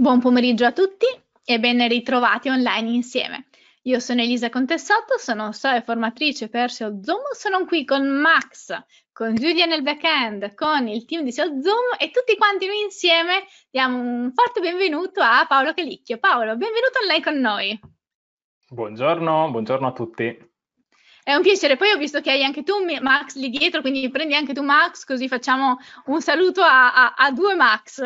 Buon pomeriggio a tutti e ben ritrovati online insieme. Io sono Elisa Contessotto, sono SEO formatrice per SEO Zoom, sono qui con Max, con Giulia nel backend, con il team di SEO Zoom e tutti quanti noi insieme diamo un forte benvenuto a Paolo Calicchio. Paolo, benvenuto online con noi. Buongiorno, buongiorno a tutti. È un piacere, poi ho visto che hai anche tu Max lì dietro, quindi prendi anche tu Max, così facciamo un saluto a, a, a due Max.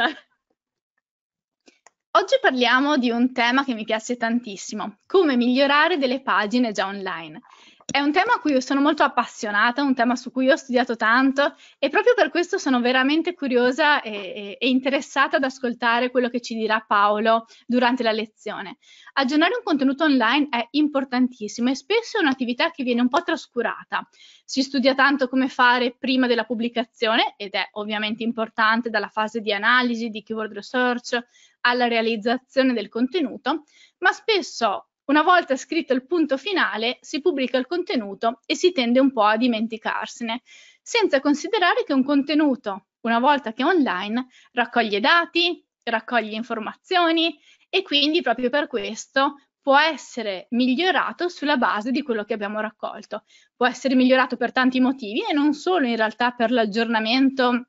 Oggi parliamo di un tema che mi piace tantissimo, come migliorare delle pagine già online. È un tema a cui sono molto appassionata, un tema su cui ho studiato tanto e proprio per questo sono veramente curiosa e, e, e, interessata ad ascoltare quello che ci dirà Paolo durante la lezione. Aggiornare un contenuto online è importantissimo e spesso è un'attività che viene un po' trascurata. Si studia tanto come fare prima della pubblicazione ed è ovviamente importante dalla fase di analisi, di keyword research alla realizzazione del contenuto, ma spesso una volta scritto il punto finale, si pubblica il contenuto e si tende un po' a dimenticarsene, senza considerare che un contenuto, una volta che è online, raccoglie dati, raccoglie informazioni e quindi proprio per questo può essere migliorato sulla base di quello che abbiamo raccolto. Può essere migliorato per tanti motivi e non solo in realtà per l'aggiornamento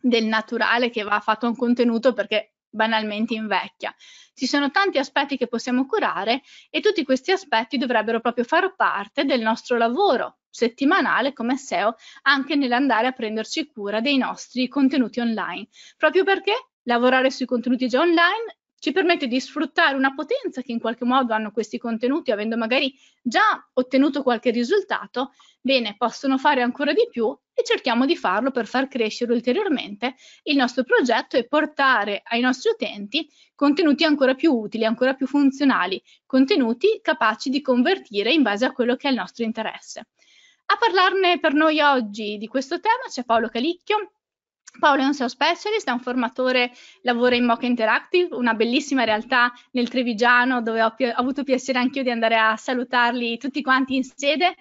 del naturale che va fatto a un contenuto perché banalmente invecchia. Ci sono tanti aspetti che possiamo curare e tutti questi aspetti dovrebbero proprio far parte del nostro lavoro settimanale come SEO anche nell'andare a prenderci cura dei nostri contenuti online, proprio perché lavorare sui contenuti già online ci permette di sfruttare una potenza che in qualche modo hanno questi contenuti, avendo magari già ottenuto qualche risultato, bene, possono fare ancora di più e cerchiamo di farlo per far crescere ulteriormente il nostro progetto e portare ai nostri utenti contenuti ancora più utili, ancora più funzionali, contenuti capaci di convertire in base a quello che è il nostro interesse. A parlarne per noi oggi di questo tema c'è Paolo Calicchio, Paolo è un SEO specialist, è un formatore, lavora in Mocha Interactive, una bellissima realtà nel Trevigiano dove ho, pi- ho avuto piacere anche io di andare a salutarli tutti quanti in sede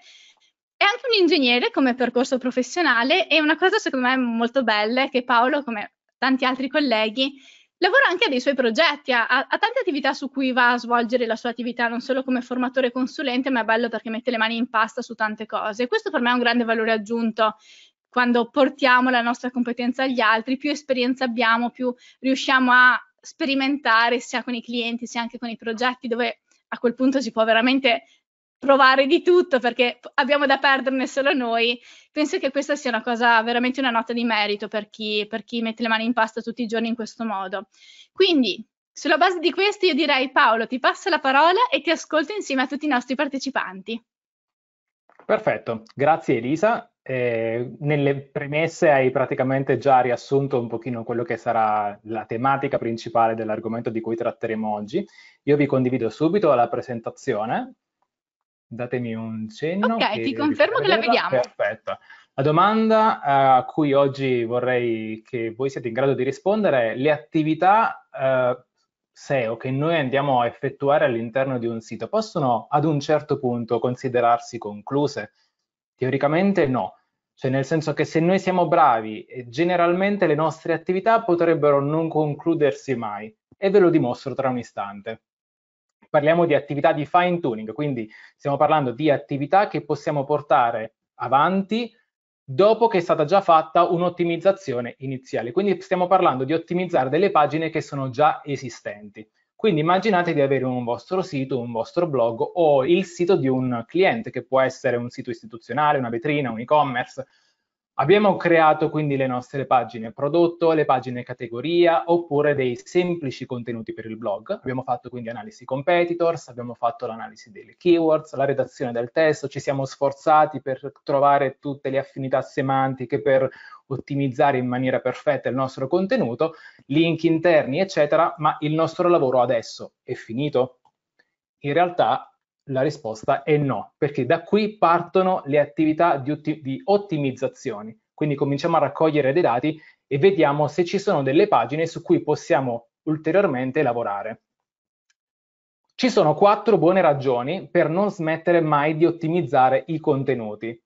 è anche un ingegnere come percorso professionale e una cosa secondo me molto bella è che Paolo, come tanti altri colleghi, lavora anche a dei suoi progetti, ha, ha, tante attività su cui va a svolgere la sua attività, non solo come formatore consulente, ma è bello perché mette le mani in pasta su tante cose. Questo per me è un grande valore aggiunto quando portiamo la nostra competenza agli altri, più esperienza abbiamo, più riusciamo a sperimentare sia con i clienti sia anche con i progetti dove a quel punto si può veramente provare di tutto perché abbiamo da perderne solo noi. Penso che questa sia una cosa, veramente una nota di merito per chi, per chi mette le mani in pasta tutti i giorni in questo modo. Quindi, sulla base di questo, io direi Paolo, ti passo la parola e ti ascolto insieme a tutti i nostri partecipanti. Perfetto, grazie Elisa. Eh, nelle premesse hai praticamente già riassunto un pochino quello che sarà la tematica principale dell'argomento di cui tratteremo oggi. Io vi condivido subito la presentazione datemi un cenno. Ok, che ti confermo che la vediamo. Perfetto. La domanda eh, a cui oggi vorrei che voi siate in grado di rispondere è le attività eh, SEO che noi andiamo a effettuare all'interno di un sito possono ad un certo punto considerarsi concluse? Teoricamente no, cioè nel senso che se noi siamo bravi, generalmente le nostre attività potrebbero non concludersi mai e ve lo dimostro tra un istante parliamo di attività di fine tuning, quindi stiamo parlando di attività che possiamo portare avanti dopo che è stata già fatta un'ottimizzazione iniziale. Quindi stiamo parlando di ottimizzare delle pagine che sono già esistenti. Quindi immaginate di avere un vostro sito, un vostro blog o il sito di un cliente che può essere un sito istituzionale, una vetrina, un e-commerce, Abbiamo creato quindi le nostre pagine prodotto, le pagine categoria oppure dei semplici contenuti per il blog. Abbiamo fatto quindi analisi competitors, abbiamo fatto l'analisi delle keywords, la redazione del testo, ci siamo sforzati per trovare tutte le affinità semantiche per ottimizzare in maniera perfetta il nostro contenuto, link interni eccetera, ma il nostro lavoro adesso è finito. In realtà la risposta è no, perché da qui partono le attività di, otti di ottimizzazione. Quindi cominciamo a raccogliere dei dati e vediamo se ci sono delle pagine su cui possiamo ulteriormente lavorare. Ci sono quattro buone ragioni per non smettere mai di ottimizzare i contenuti.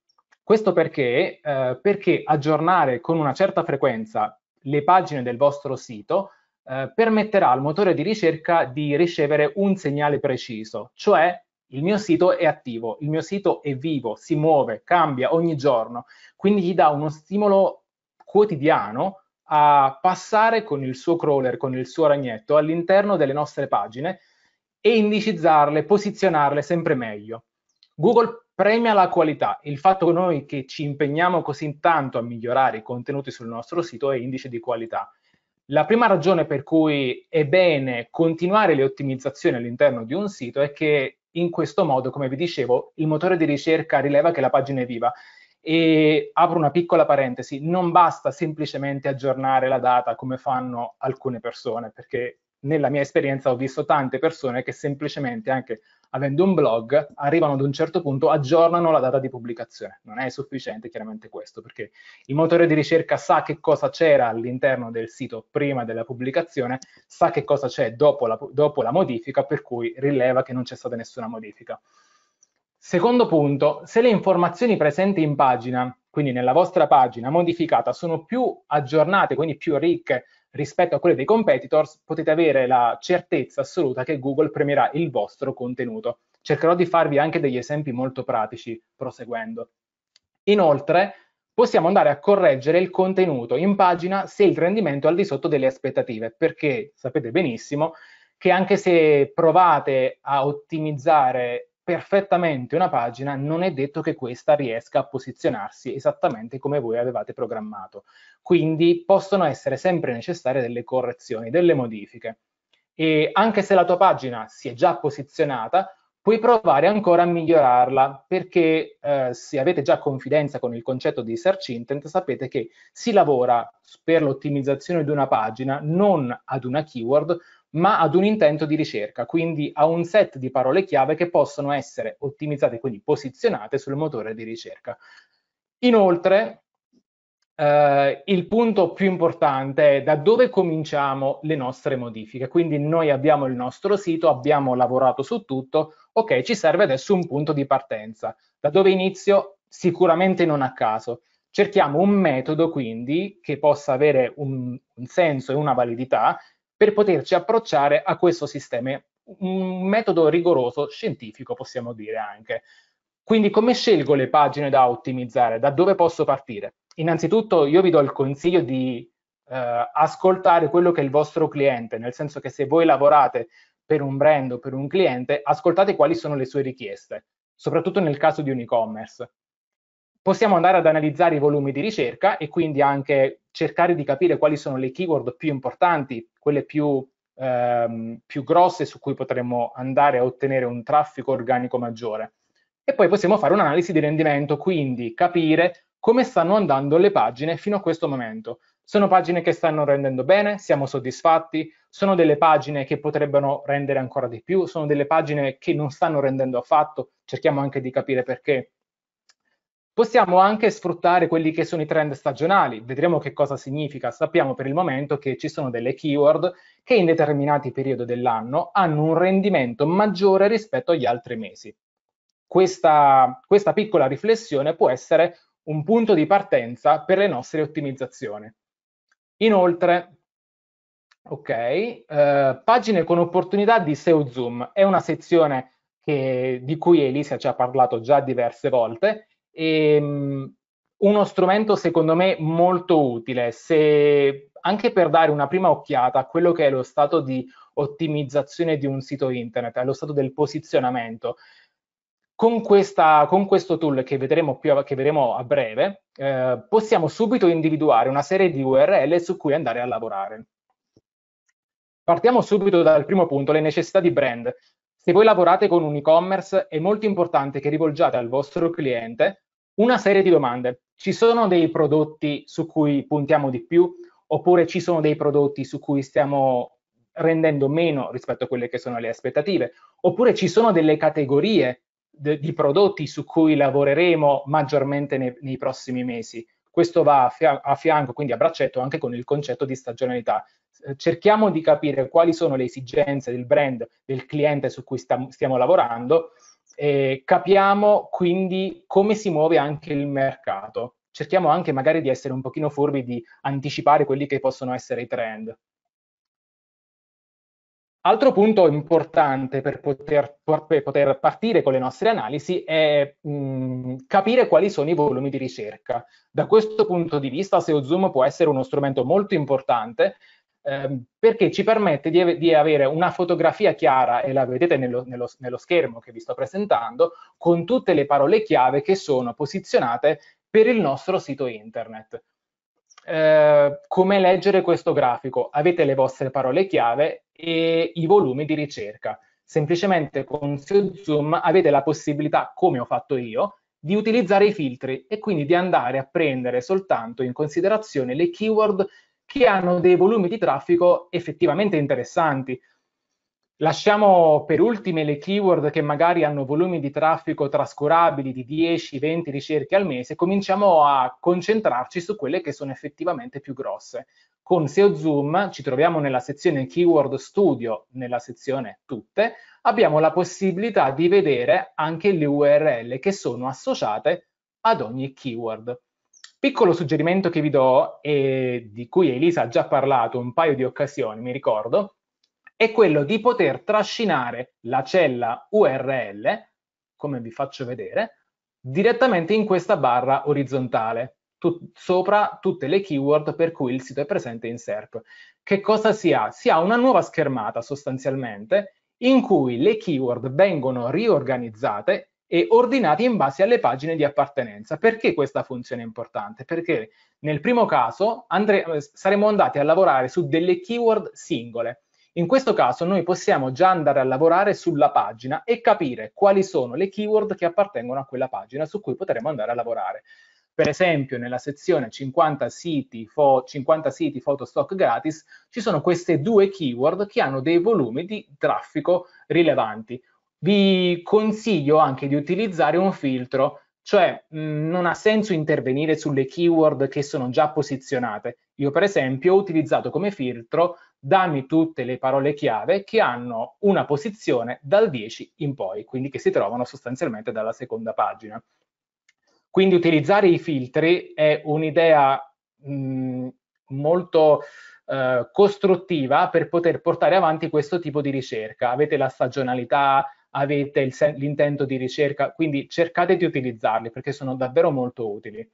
Questo perché? Eh, perché aggiornare con una certa frequenza le pagine del vostro sito eh, permetterà al motore di ricerca di ricevere un segnale preciso, cioè il mio sito è attivo, il mio sito è vivo, si muove, cambia ogni giorno, quindi gli dà uno stimolo quotidiano a passare con il suo crawler, con il suo ragnetto all'interno delle nostre pagine e indicizzarle, posizionarle sempre meglio. Google premia la qualità, il fatto che noi che ci impegniamo così tanto a migliorare i contenuti sul nostro sito è indice di qualità. La prima ragione per cui è bene continuare le ottimizzazioni all'interno di un sito è che in questo modo, come vi dicevo, il motore di ricerca rileva che la pagina è viva. E apro una piccola parentesi, non basta semplicemente aggiornare la data come fanno alcune persone, perché nella mia esperienza ho visto tante persone che semplicemente anche avendo un blog, arrivano ad un certo punto, aggiornano la data di pubblicazione. Non è sufficiente chiaramente questo, perché il motore di ricerca sa che cosa c'era all'interno del sito prima della pubblicazione, sa che cosa c'è dopo la, dopo la modifica, per cui rileva che non c'è stata nessuna modifica. Secondo punto, se le informazioni presenti in pagina, quindi nella vostra pagina modificata, sono più aggiornate, quindi più ricche rispetto a quelle dei competitors, potete avere la certezza assoluta che Google premierà il vostro contenuto. Cercherò di farvi anche degli esempi molto pratici proseguendo. Inoltre, possiamo andare a correggere il contenuto in pagina se il rendimento è al di sotto delle aspettative, perché sapete benissimo che anche se provate a ottimizzare perfettamente una pagina, non è detto che questa riesca a posizionarsi esattamente come voi avevate programmato. Quindi possono essere sempre necessarie delle correzioni, delle modifiche. E anche se la tua pagina si è già posizionata, puoi provare ancora a migliorarla perché eh, se avete già confidenza con il concetto di search intent sapete che si lavora per l'ottimizzazione di una pagina non ad una keyword ma ad un intento di ricerca, quindi a un set di parole chiave che possono essere ottimizzate, quindi posizionate sul motore di ricerca. Inoltre, eh, il punto più importante è da dove cominciamo le nostre modifiche. Quindi noi abbiamo il nostro sito, abbiamo lavorato su tutto, ok, ci serve adesso un punto di partenza. Da dove inizio? Sicuramente non a caso. Cerchiamo un metodo quindi che possa avere un, un senso e una validità per poterci approcciare a questo sistema, un metodo rigoroso, scientifico possiamo dire anche. Quindi come scelgo le pagine da ottimizzare? Da dove posso partire? Innanzitutto io vi do il consiglio di eh, ascoltare quello che è il vostro cliente, nel senso che se voi lavorate per un brand o per un cliente, ascoltate quali sono le sue richieste, soprattutto nel caso di un e-commerce. Possiamo andare ad analizzare i volumi di ricerca e quindi anche cercare di capire quali sono le keyword più importanti quelle più, ehm, più grosse su cui potremmo andare a ottenere un traffico organico maggiore. E poi possiamo fare un'analisi di rendimento, quindi capire come stanno andando le pagine fino a questo momento. Sono pagine che stanno rendendo bene, siamo soddisfatti, sono delle pagine che potrebbero rendere ancora di più, sono delle pagine che non stanno rendendo affatto, cerchiamo anche di capire perché. Possiamo anche sfruttare quelli che sono i trend stagionali, vedremo che cosa significa. Sappiamo per il momento che ci sono delle keyword che in determinati periodi dell'anno hanno un rendimento maggiore rispetto agli altri mesi. Questa, questa piccola riflessione può essere un punto di partenza per le nostre ottimizzazioni. Inoltre, ok, eh, pagine con opportunità di SEO Zoom è una sezione che, di cui Elisa ci ha parlato già diverse volte e, ehm, uno strumento secondo me molto utile se, anche per dare una prima occhiata a quello che è lo stato di ottimizzazione di un sito internet, allo stato del posizionamento. Con, questa, con questo tool che vedremo, più, che vedremo a breve, eh, possiamo subito individuare una serie di URL su cui andare a lavorare. Partiamo subito dal primo punto, le necessità di brand. Se voi lavorate con un e-commerce è molto importante che rivolgiate al vostro cliente una serie di domande. Ci sono dei prodotti su cui puntiamo di più oppure ci sono dei prodotti su cui stiamo rendendo meno rispetto a quelle che sono le aspettative, oppure ci sono delle categorie de, di prodotti su cui lavoreremo maggiormente nei, nei prossimi mesi. Questo va a, fia- a, fianco, quindi a braccetto, anche con il concetto di stagionalità. Eh, cerchiamo di capire quali sono le esigenze del brand, del cliente su cui stiamo lavorando, e capiamo quindi come si muove anche il mercato. Cerchiamo anche magari di essere un pochino furbi di anticipare quelli che possono essere i trend. Altro punto importante per poter, per poter, partire con le nostre analisi è mh, capire quali sono i volumi di ricerca. Da questo punto di vista SEO Zoom può essere uno strumento molto importante Ehm, perché ci permette di, di, avere una fotografia chiara, e la vedete nello, nello, nello schermo che vi sto presentando, con tutte le parole chiave che sono posizionate per il nostro sito internet. Eh, come leggere questo grafico? Avete le vostre parole chiave e i volumi di ricerca. Semplicemente con Zoom avete la possibilità, come ho fatto io, di utilizzare i filtri e quindi di andare a prendere soltanto in considerazione le keyword che hanno dei volumi di traffico effettivamente interessanti. Lasciamo per ultime le keyword che magari hanno volumi di traffico trascurabili di 10-20 ricerche al mese, cominciamo a concentrarci su quelle che sono effettivamente più grosse. Con SEO Zoom ci troviamo nella sezione Keyword Studio, nella sezione Tutte, abbiamo la possibilità di vedere anche le URL che sono associate ad ogni keyword. Piccolo suggerimento che vi do, e di cui Elisa ha già parlato un paio di occasioni, mi ricordo, è quello di poter trascinare la cella URL, come vi faccio vedere, direttamente in questa barra orizzontale, tut sopra tutte le keyword per cui il sito è presente in SERP. Che cosa si ha? Si ha una nuova schermata sostanzialmente in cui le keyword vengono riorganizzate e ordinati in base alle pagine di appartenenza. Perché questa funzione è importante? Perché nel primo caso andre- eh, saremo andati a lavorare su delle keyword singole. In questo caso noi possiamo già andare a lavorare sulla pagina e capire quali sono le keyword che appartengono a quella pagina su cui potremo andare a lavorare. Per esempio nella sezione 50 siti, fo- 50 siti foto stock gratis ci sono queste due keyword che hanno dei volumi di traffico rilevanti vi consiglio anche di utilizzare un filtro, cioè mh, non ha senso intervenire sulle keyword che sono già posizionate. Io per esempio ho utilizzato come filtro dammi tutte le parole chiave che hanno una posizione dal 10 in poi, quindi che si trovano sostanzialmente dalla seconda pagina. Quindi utilizzare i filtri è un'idea molto eh, costruttiva per poter portare avanti questo tipo di ricerca. Avete la stagionalità, avete sen- l'intento di ricerca, quindi cercate di utilizzarli perché sono davvero molto utili.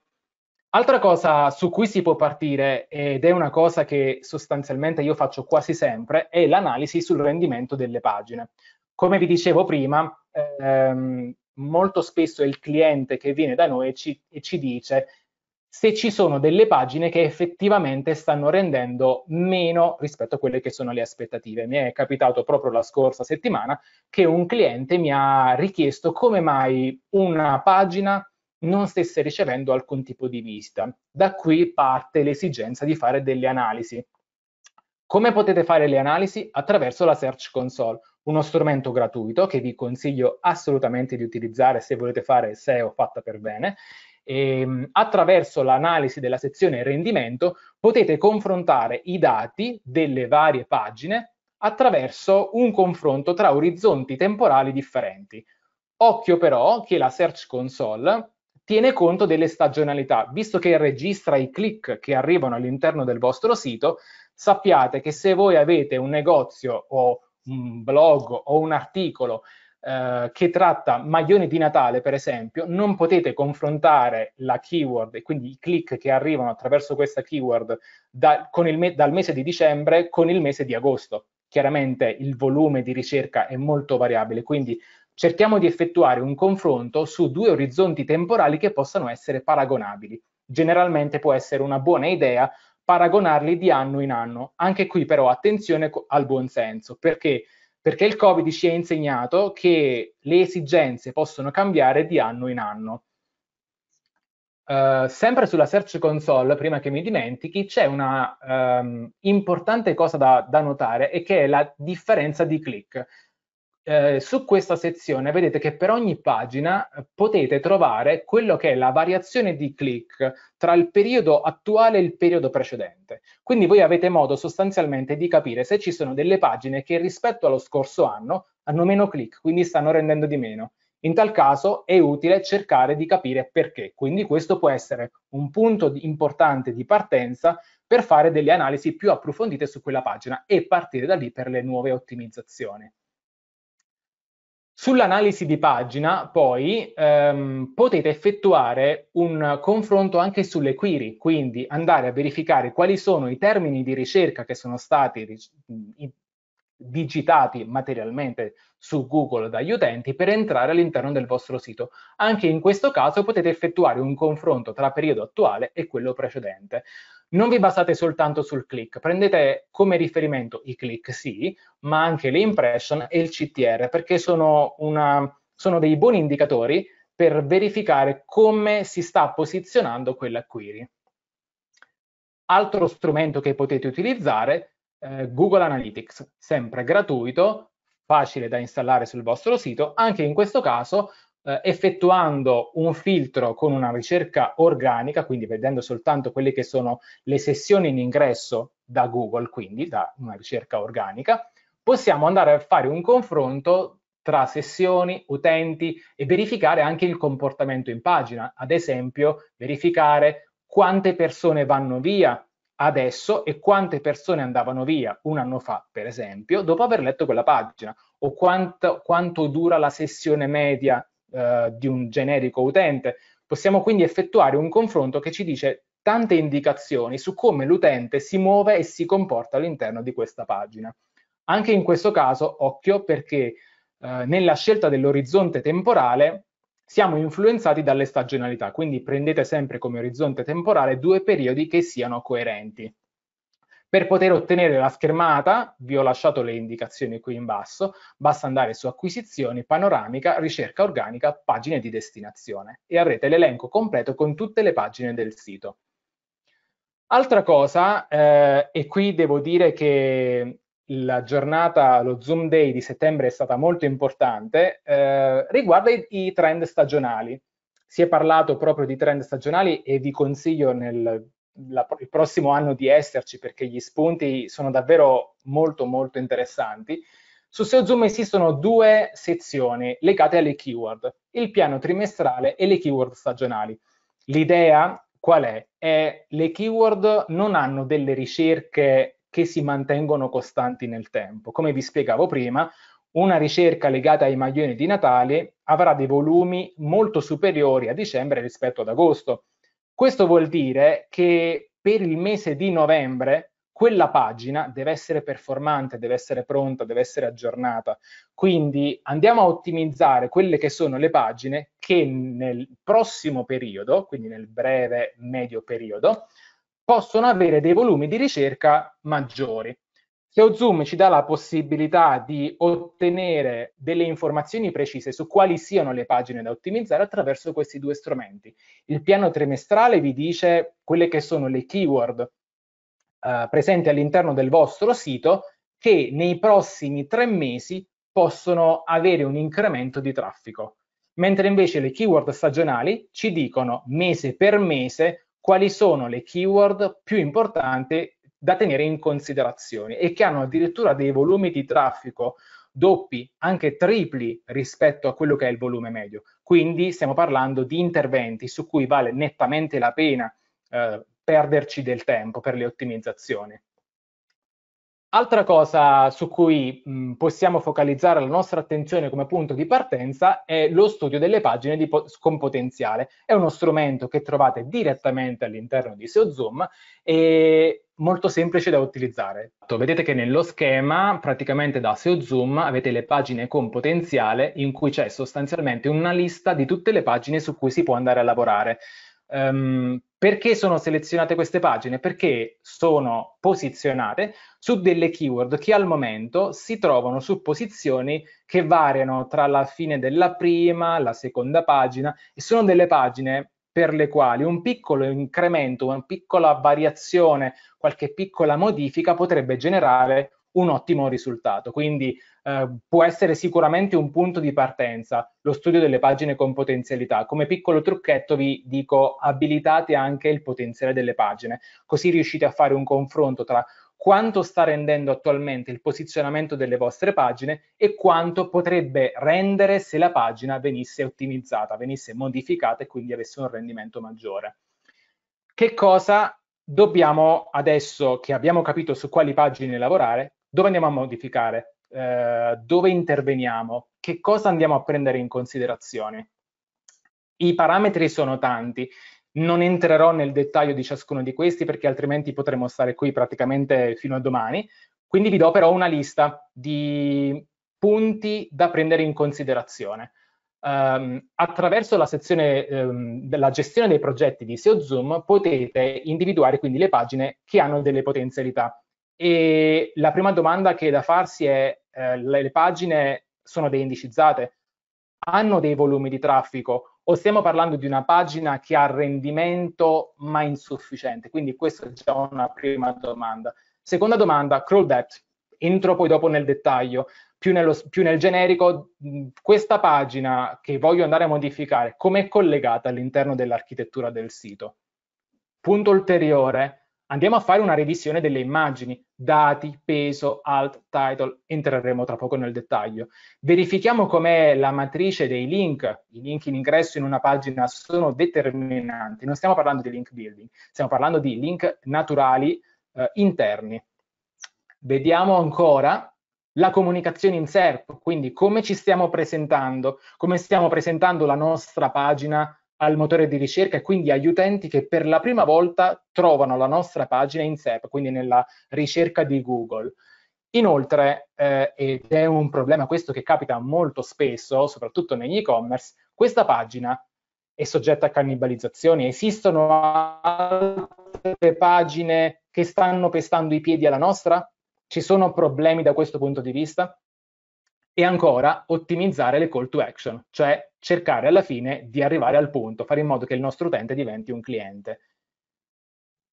Altra cosa su cui si può partire, ed è una cosa che sostanzialmente io faccio quasi sempre, è l'analisi sul rendimento delle pagine. Come vi dicevo prima, ehm, molto spesso è il cliente che viene da noi ci, e ci dice se ci sono delle pagine che effettivamente stanno rendendo meno rispetto a quelle che sono le aspettative. Mi è capitato proprio la scorsa settimana che un cliente mi ha richiesto come mai una pagina non stesse ricevendo alcun tipo di vista. Da qui parte l'esigenza di fare delle analisi. Come potete fare le analisi? Attraverso la Search Console, uno strumento gratuito che vi consiglio assolutamente di utilizzare se volete fare SEO fatta per bene e ehm, attraverso l'analisi della sezione rendimento potete confrontare i dati delle varie pagine attraverso un confronto tra orizzonti temporali differenti. Occhio però che la Search Console tiene conto delle stagionalità, visto che registra i click che arrivano all'interno del vostro sito, sappiate che se voi avete un negozio o un blog o un articolo eh, che tratta maglioni di Natale, per esempio, non potete confrontare la keyword e quindi i click che arrivano attraverso questa keyword da, me- dal mese di dicembre con il mese di agosto. Chiaramente il volume di ricerca è molto variabile, quindi cerchiamo di effettuare un confronto su due orizzonti temporali che possano essere paragonabili. Generalmente può essere una buona idea paragonarli di anno in anno. Anche qui però attenzione al buon senso, perché perché il Covid ci ha insegnato che le esigenze possono cambiare di anno in anno. Uh, sempre sulla Search Console, prima che mi dimentichi, c'è una um, importante cosa da, da notare e che è la differenza di click. Eh, su questa sezione vedete che per ogni pagina eh, potete trovare quello che è la variazione di click tra il periodo attuale e il periodo precedente. Quindi voi avete modo sostanzialmente di capire se ci sono delle pagine che rispetto allo scorso anno hanno meno click, quindi stanno rendendo di meno. In tal caso è utile cercare di capire perché, quindi questo può essere un punto importante di partenza per fare delle analisi più approfondite su quella pagina e partire da lì per le nuove ottimizzazioni. Sull'analisi di pagina poi ehm, potete effettuare un confronto anche sulle query, quindi andare a verificare quali sono i termini di ricerca che sono stati digitati materialmente su Google dagli utenti per entrare all'interno del vostro sito. Anche in questo caso potete effettuare un confronto tra periodo attuale e quello precedente non vi basate soltanto sul click, prendete come riferimento i click sì, ma anche le impression e il CTR, perché sono, una, sono dei buoni indicatori per verificare come si sta posizionando quella query. Altro strumento che potete utilizzare, eh, Google Analytics, sempre gratuito, facile da installare sul vostro sito, anche in questo caso eh, effettuando un filtro con una ricerca organica, quindi vedendo soltanto quelle che sono le sessioni in ingresso da Google, quindi da una ricerca organica, possiamo andare a fare un confronto tra sessioni, utenti e verificare anche il comportamento in pagina, ad esempio verificare quante persone vanno via adesso e quante persone andavano via un anno fa, per esempio, dopo aver letto quella pagina, o quanto, quanto dura la sessione media eh, di un generico utente. Possiamo quindi effettuare un confronto che ci dice tante indicazioni su come l'utente si muove e si comporta all'interno di questa pagina. Anche in questo caso, occhio, perché eh, nella scelta dell'orizzonte temporale siamo influenzati dalle stagionalità, quindi prendete sempre come orizzonte temporale due periodi che siano coerenti. Per poter ottenere la schermata, vi ho lasciato le indicazioni qui in basso, basta andare su acquisizioni, panoramica, ricerca organica, pagine di destinazione e avrete l'elenco completo con tutte le pagine del sito. Altra cosa, eh, e qui devo dire che la giornata, lo Zoom Day di settembre è stata molto importante, eh, riguarda i, i trend stagionali. Si è parlato proprio di trend stagionali e vi consiglio nel la, il prossimo anno di esserci perché gli spunti sono davvero molto molto interessanti. Su SEOZoom esistono due sezioni legate alle keyword, il piano trimestrale e le keyword stagionali. L'idea qual è? È le keyword non hanno delle ricerche che si mantengono costanti nel tempo. Come vi spiegavo prima, una ricerca legata ai maglioni di Natale avrà dei volumi molto superiori a dicembre rispetto ad agosto. Questo vuol dire che per il mese di novembre quella pagina deve essere performante, deve essere pronta, deve essere aggiornata. Quindi andiamo a ottimizzare quelle che sono le pagine che nel prossimo periodo, quindi nel breve medio periodo, possono avere dei volumi di ricerca maggiori. SEO Zoom ci dà la possibilità di ottenere delle informazioni precise su quali siano le pagine da ottimizzare attraverso questi due strumenti. Il piano trimestrale vi dice quelle che sono le keyword eh, presenti all'interno del vostro sito che nei prossimi tre mesi possono avere un incremento di traffico. Mentre invece le keyword stagionali ci dicono mese per mese quali sono le keyword più importanti da tenere in considerazione e che hanno addirittura dei volumi di traffico doppi, anche tripli rispetto a quello che è il volume medio. Quindi stiamo parlando di interventi su cui vale nettamente la pena eh, perderci del tempo per le ottimizzazioni. Altra cosa su cui mh, possiamo focalizzare la nostra attenzione come punto di partenza è lo studio delle pagine po- con potenziale. È uno strumento che trovate direttamente all'interno di SEO Zoom e molto semplice da utilizzare. Vedete che nello schema, praticamente da SEO Zoom, avete le pagine con potenziale in cui c'è sostanzialmente una lista di tutte le pagine su cui si può andare a lavorare. Um, perché sono selezionate queste pagine? Perché sono posizionate su delle keyword che al momento si trovano su posizioni che variano tra la fine della prima, la seconda pagina e sono delle pagine per le quali un piccolo incremento, una piccola variazione, qualche piccola modifica potrebbe generare un ottimo risultato. Quindi eh, può essere sicuramente un punto di partenza lo studio delle pagine con potenzialità. Come piccolo trucchetto vi dico abilitate anche il potenziale delle pagine, così riuscite a fare un confronto tra quanto sta rendendo attualmente il posizionamento delle vostre pagine e quanto potrebbe rendere se la pagina venisse ottimizzata, venisse modificata e quindi avesse un rendimento maggiore. Che cosa dobbiamo adesso che abbiamo capito su quali pagine lavorare, dove andiamo a modificare, eh, dove interveniamo, che cosa andiamo a prendere in considerazione. I parametri sono tanti, non entrerò nel dettaglio di ciascuno di questi perché altrimenti potremmo stare qui praticamente fino a domani, quindi vi do però una lista di punti da prendere in considerazione. Um, attraverso la sezione um, ehm, della gestione dei progetti di SEO Zoom potete individuare quindi le pagine che hanno delle potenzialità e la prima domanda che è da farsi è, eh, le, le pagine sono deindicizzate? Hanno dei volumi di traffico? O stiamo parlando di una pagina che ha rendimento ma insufficiente? Quindi questa è già una prima domanda. Seconda domanda, crawl depth. Entro poi dopo nel dettaglio, più, nello, più nel generico, questa pagina che voglio andare a modificare, come è collegata all'interno dell'architettura del sito? Punto ulteriore, andiamo a fare una revisione delle immagini, dati, peso, alt, title, entreremo tra poco nel dettaglio. Verifichiamo com'è la matrice dei link, i link in ingresso in una pagina sono determinanti, non stiamo parlando di link building, stiamo parlando di link naturali eh, interni. Vediamo ancora la comunicazione in SERP, quindi come ci stiamo presentando, come stiamo presentando la nostra pagina al motore di ricerca e quindi agli utenti che per la prima volta trovano la nostra pagina in SEP, quindi nella ricerca di Google. Inoltre, eh, ed è un problema questo che capita molto spesso, soprattutto negli e-commerce, questa pagina è soggetta a cannibalizzazioni. Esistono altre pagine che stanno pestando i piedi alla nostra? Ci sono problemi da questo punto di vista? E ancora, ottimizzare le call to action, cioè cercare alla fine di arrivare al punto, fare in modo che il nostro utente diventi un cliente.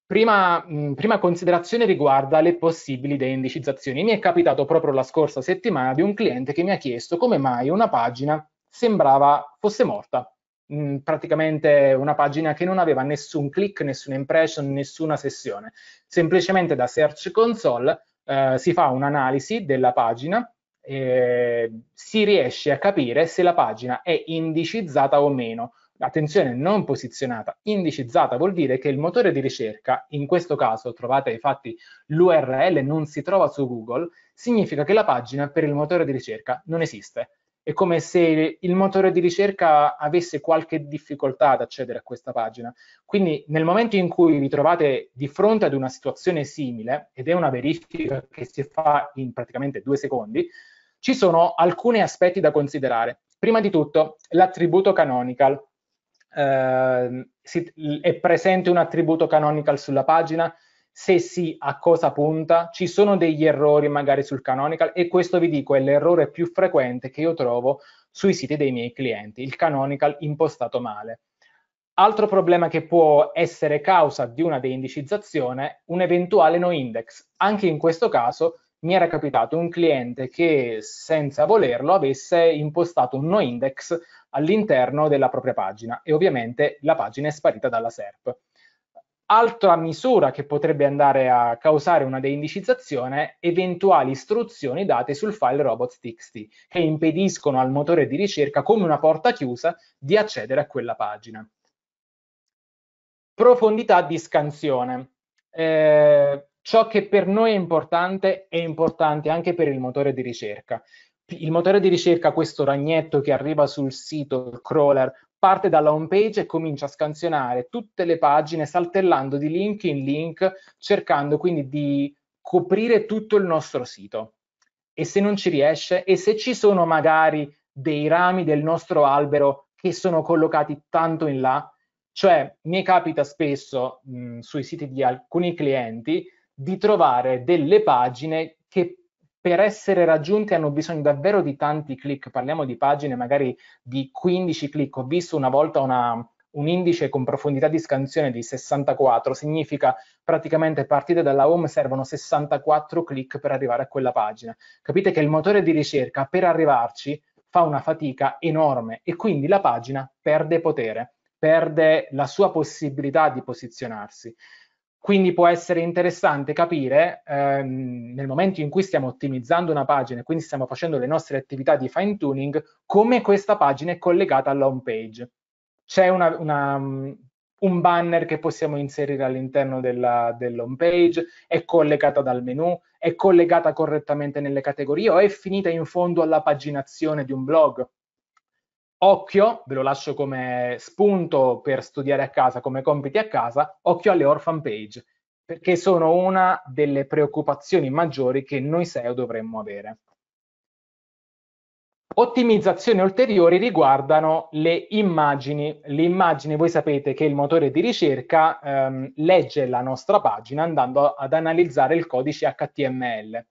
Prima, mh, prima, considerazione riguarda le possibili deindicizzazioni. Mi è capitato proprio la scorsa settimana di un cliente che mi ha chiesto come mai una pagina sembrava fosse morta. Mh, praticamente una pagina che non aveva nessun click, nessuna impression, nessuna sessione. Semplicemente da Search Console eh, si fa un'analisi della pagina eh, si riesce a capire se la pagina è indicizzata o meno. Attenzione, non posizionata, indicizzata vuol dire che il motore di ricerca, in questo caso trovate infatti l'URL non si trova su Google, significa che la pagina per il motore di ricerca non esiste. È come se il motore di ricerca avesse qualche difficoltà ad accedere a questa pagina. Quindi nel momento in cui vi trovate di fronte ad una situazione simile, ed è una verifica che si fa in praticamente due secondi, ci sono alcuni aspetti da considerare. Prima di tutto l'attributo canonical. Eh, si, è presente un attributo canonical sulla pagina? Se sì, a cosa punta? Ci sono degli errori magari sul canonical e questo vi dico è l'errore più frequente che io trovo sui siti dei miei clienti, il canonical impostato male. Altro problema che può essere causa di una deindicizzazione, un eventuale no index. Anche in questo caso mi era capitato un cliente che senza volerlo avesse impostato un no index all'interno della propria pagina e ovviamente la pagina è sparita dalla SERP. Altra misura che potrebbe andare a causare una deindicizzazione eventuali istruzioni date sul file robots.txt che impediscono al motore di ricerca come una porta chiusa di accedere a quella pagina. Profondità di scansione. Eh, ciò che per noi è importante è importante anche per il motore di ricerca. Il motore di ricerca, questo ragnetto che arriva sul sito, il crawler, parte dalla home page e comincia a scansionare tutte le pagine saltellando di link in link, cercando quindi di coprire tutto il nostro sito. E se non ci riesce, e se ci sono magari dei rami del nostro albero che sono collocati tanto in là, cioè mi capita spesso mh, sui siti di alcuni clienti di trovare delle pagine che per essere raggiunte hanno bisogno davvero di tanti click, parliamo di pagine magari di 15 click, ho visto una volta una, un indice con profondità di scansione di 64, significa praticamente partite dalla home servono 64 click per arrivare a quella pagina. Capite che il motore di ricerca per arrivarci fa una fatica enorme e quindi la pagina perde potere, perde la sua possibilità di posizionarsi. Quindi può essere interessante capire, ehm, nel momento in cui stiamo ottimizzando una pagina, e quindi stiamo facendo le nostre attività di fine tuning, come questa pagina è collegata alla home page. C'è una, una, un banner che possiamo inserire all'interno della, dell'home page, è collegata dal menu, è collegata correttamente nelle categorie o è finita in fondo alla paginazione di un blog occhio, ve lo lascio come spunto per studiare a casa, come compiti a casa, occhio alle orphan page, perché sono una delle preoccupazioni maggiori che noi SEO dovremmo avere. Ottimizzazioni ulteriori riguardano le immagini. Le immagini, voi sapete che il motore di ricerca ehm, legge la nostra pagina andando ad analizzare il codice HTML.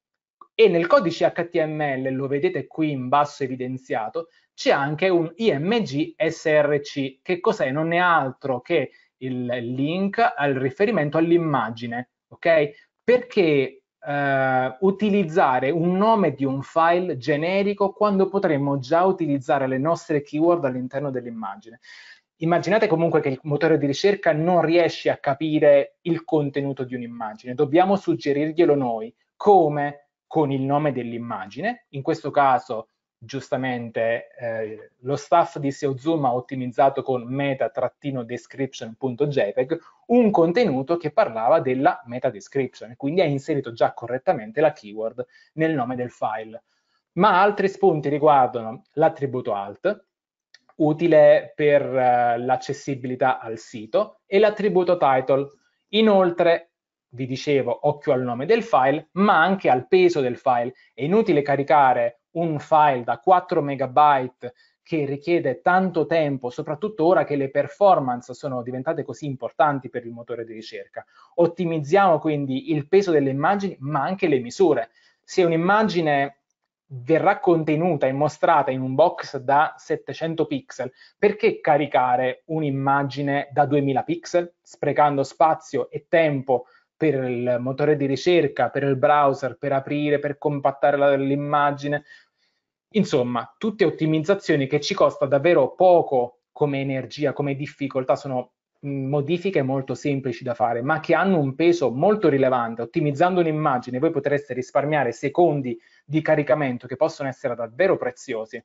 E nel codice HTML, lo vedete qui in basso evidenziato, c'è anche un IMG SRC, che cos'è? Non è altro che il link al riferimento all'immagine, ok? Perché eh, utilizzare un nome di un file generico quando potremmo già utilizzare le nostre keyword all'interno dell'immagine? Immaginate comunque che il motore di ricerca non riesce a capire il contenuto di un'immagine, dobbiamo suggerirglielo noi, come con il nome dell'immagine, in questo caso giustamente eh, lo staff di SEO Zoom ha ottimizzato con meta-description.jpg un contenuto che parlava della meta description, quindi ha inserito già correttamente la keyword nel nome del file. Ma altri spunti riguardano l'attributo alt, utile per eh, l'accessibilità al sito, e l'attributo title. Inoltre, vi dicevo, occhio al nome del file, ma anche al peso del file. È inutile caricare un file da 4 megabyte che richiede tanto tempo, soprattutto ora che le performance sono diventate così importanti per il motore di ricerca. Ottimizziamo quindi il peso delle immagini, ma anche le misure. Se un'immagine verrà contenuta e mostrata in un box da 700 pixel, perché caricare un'immagine da 2000 pixel, sprecando spazio e tempo per il motore di ricerca, per il browser, per aprire, per compattare l'immagine, Insomma, tutte ottimizzazioni che ci costa davvero poco come energia, come difficoltà, sono mm, modifiche molto semplici da fare, ma che hanno un peso molto rilevante. Ottimizzando un'immagine voi potreste risparmiare secondi di caricamento che possono essere davvero preziosi.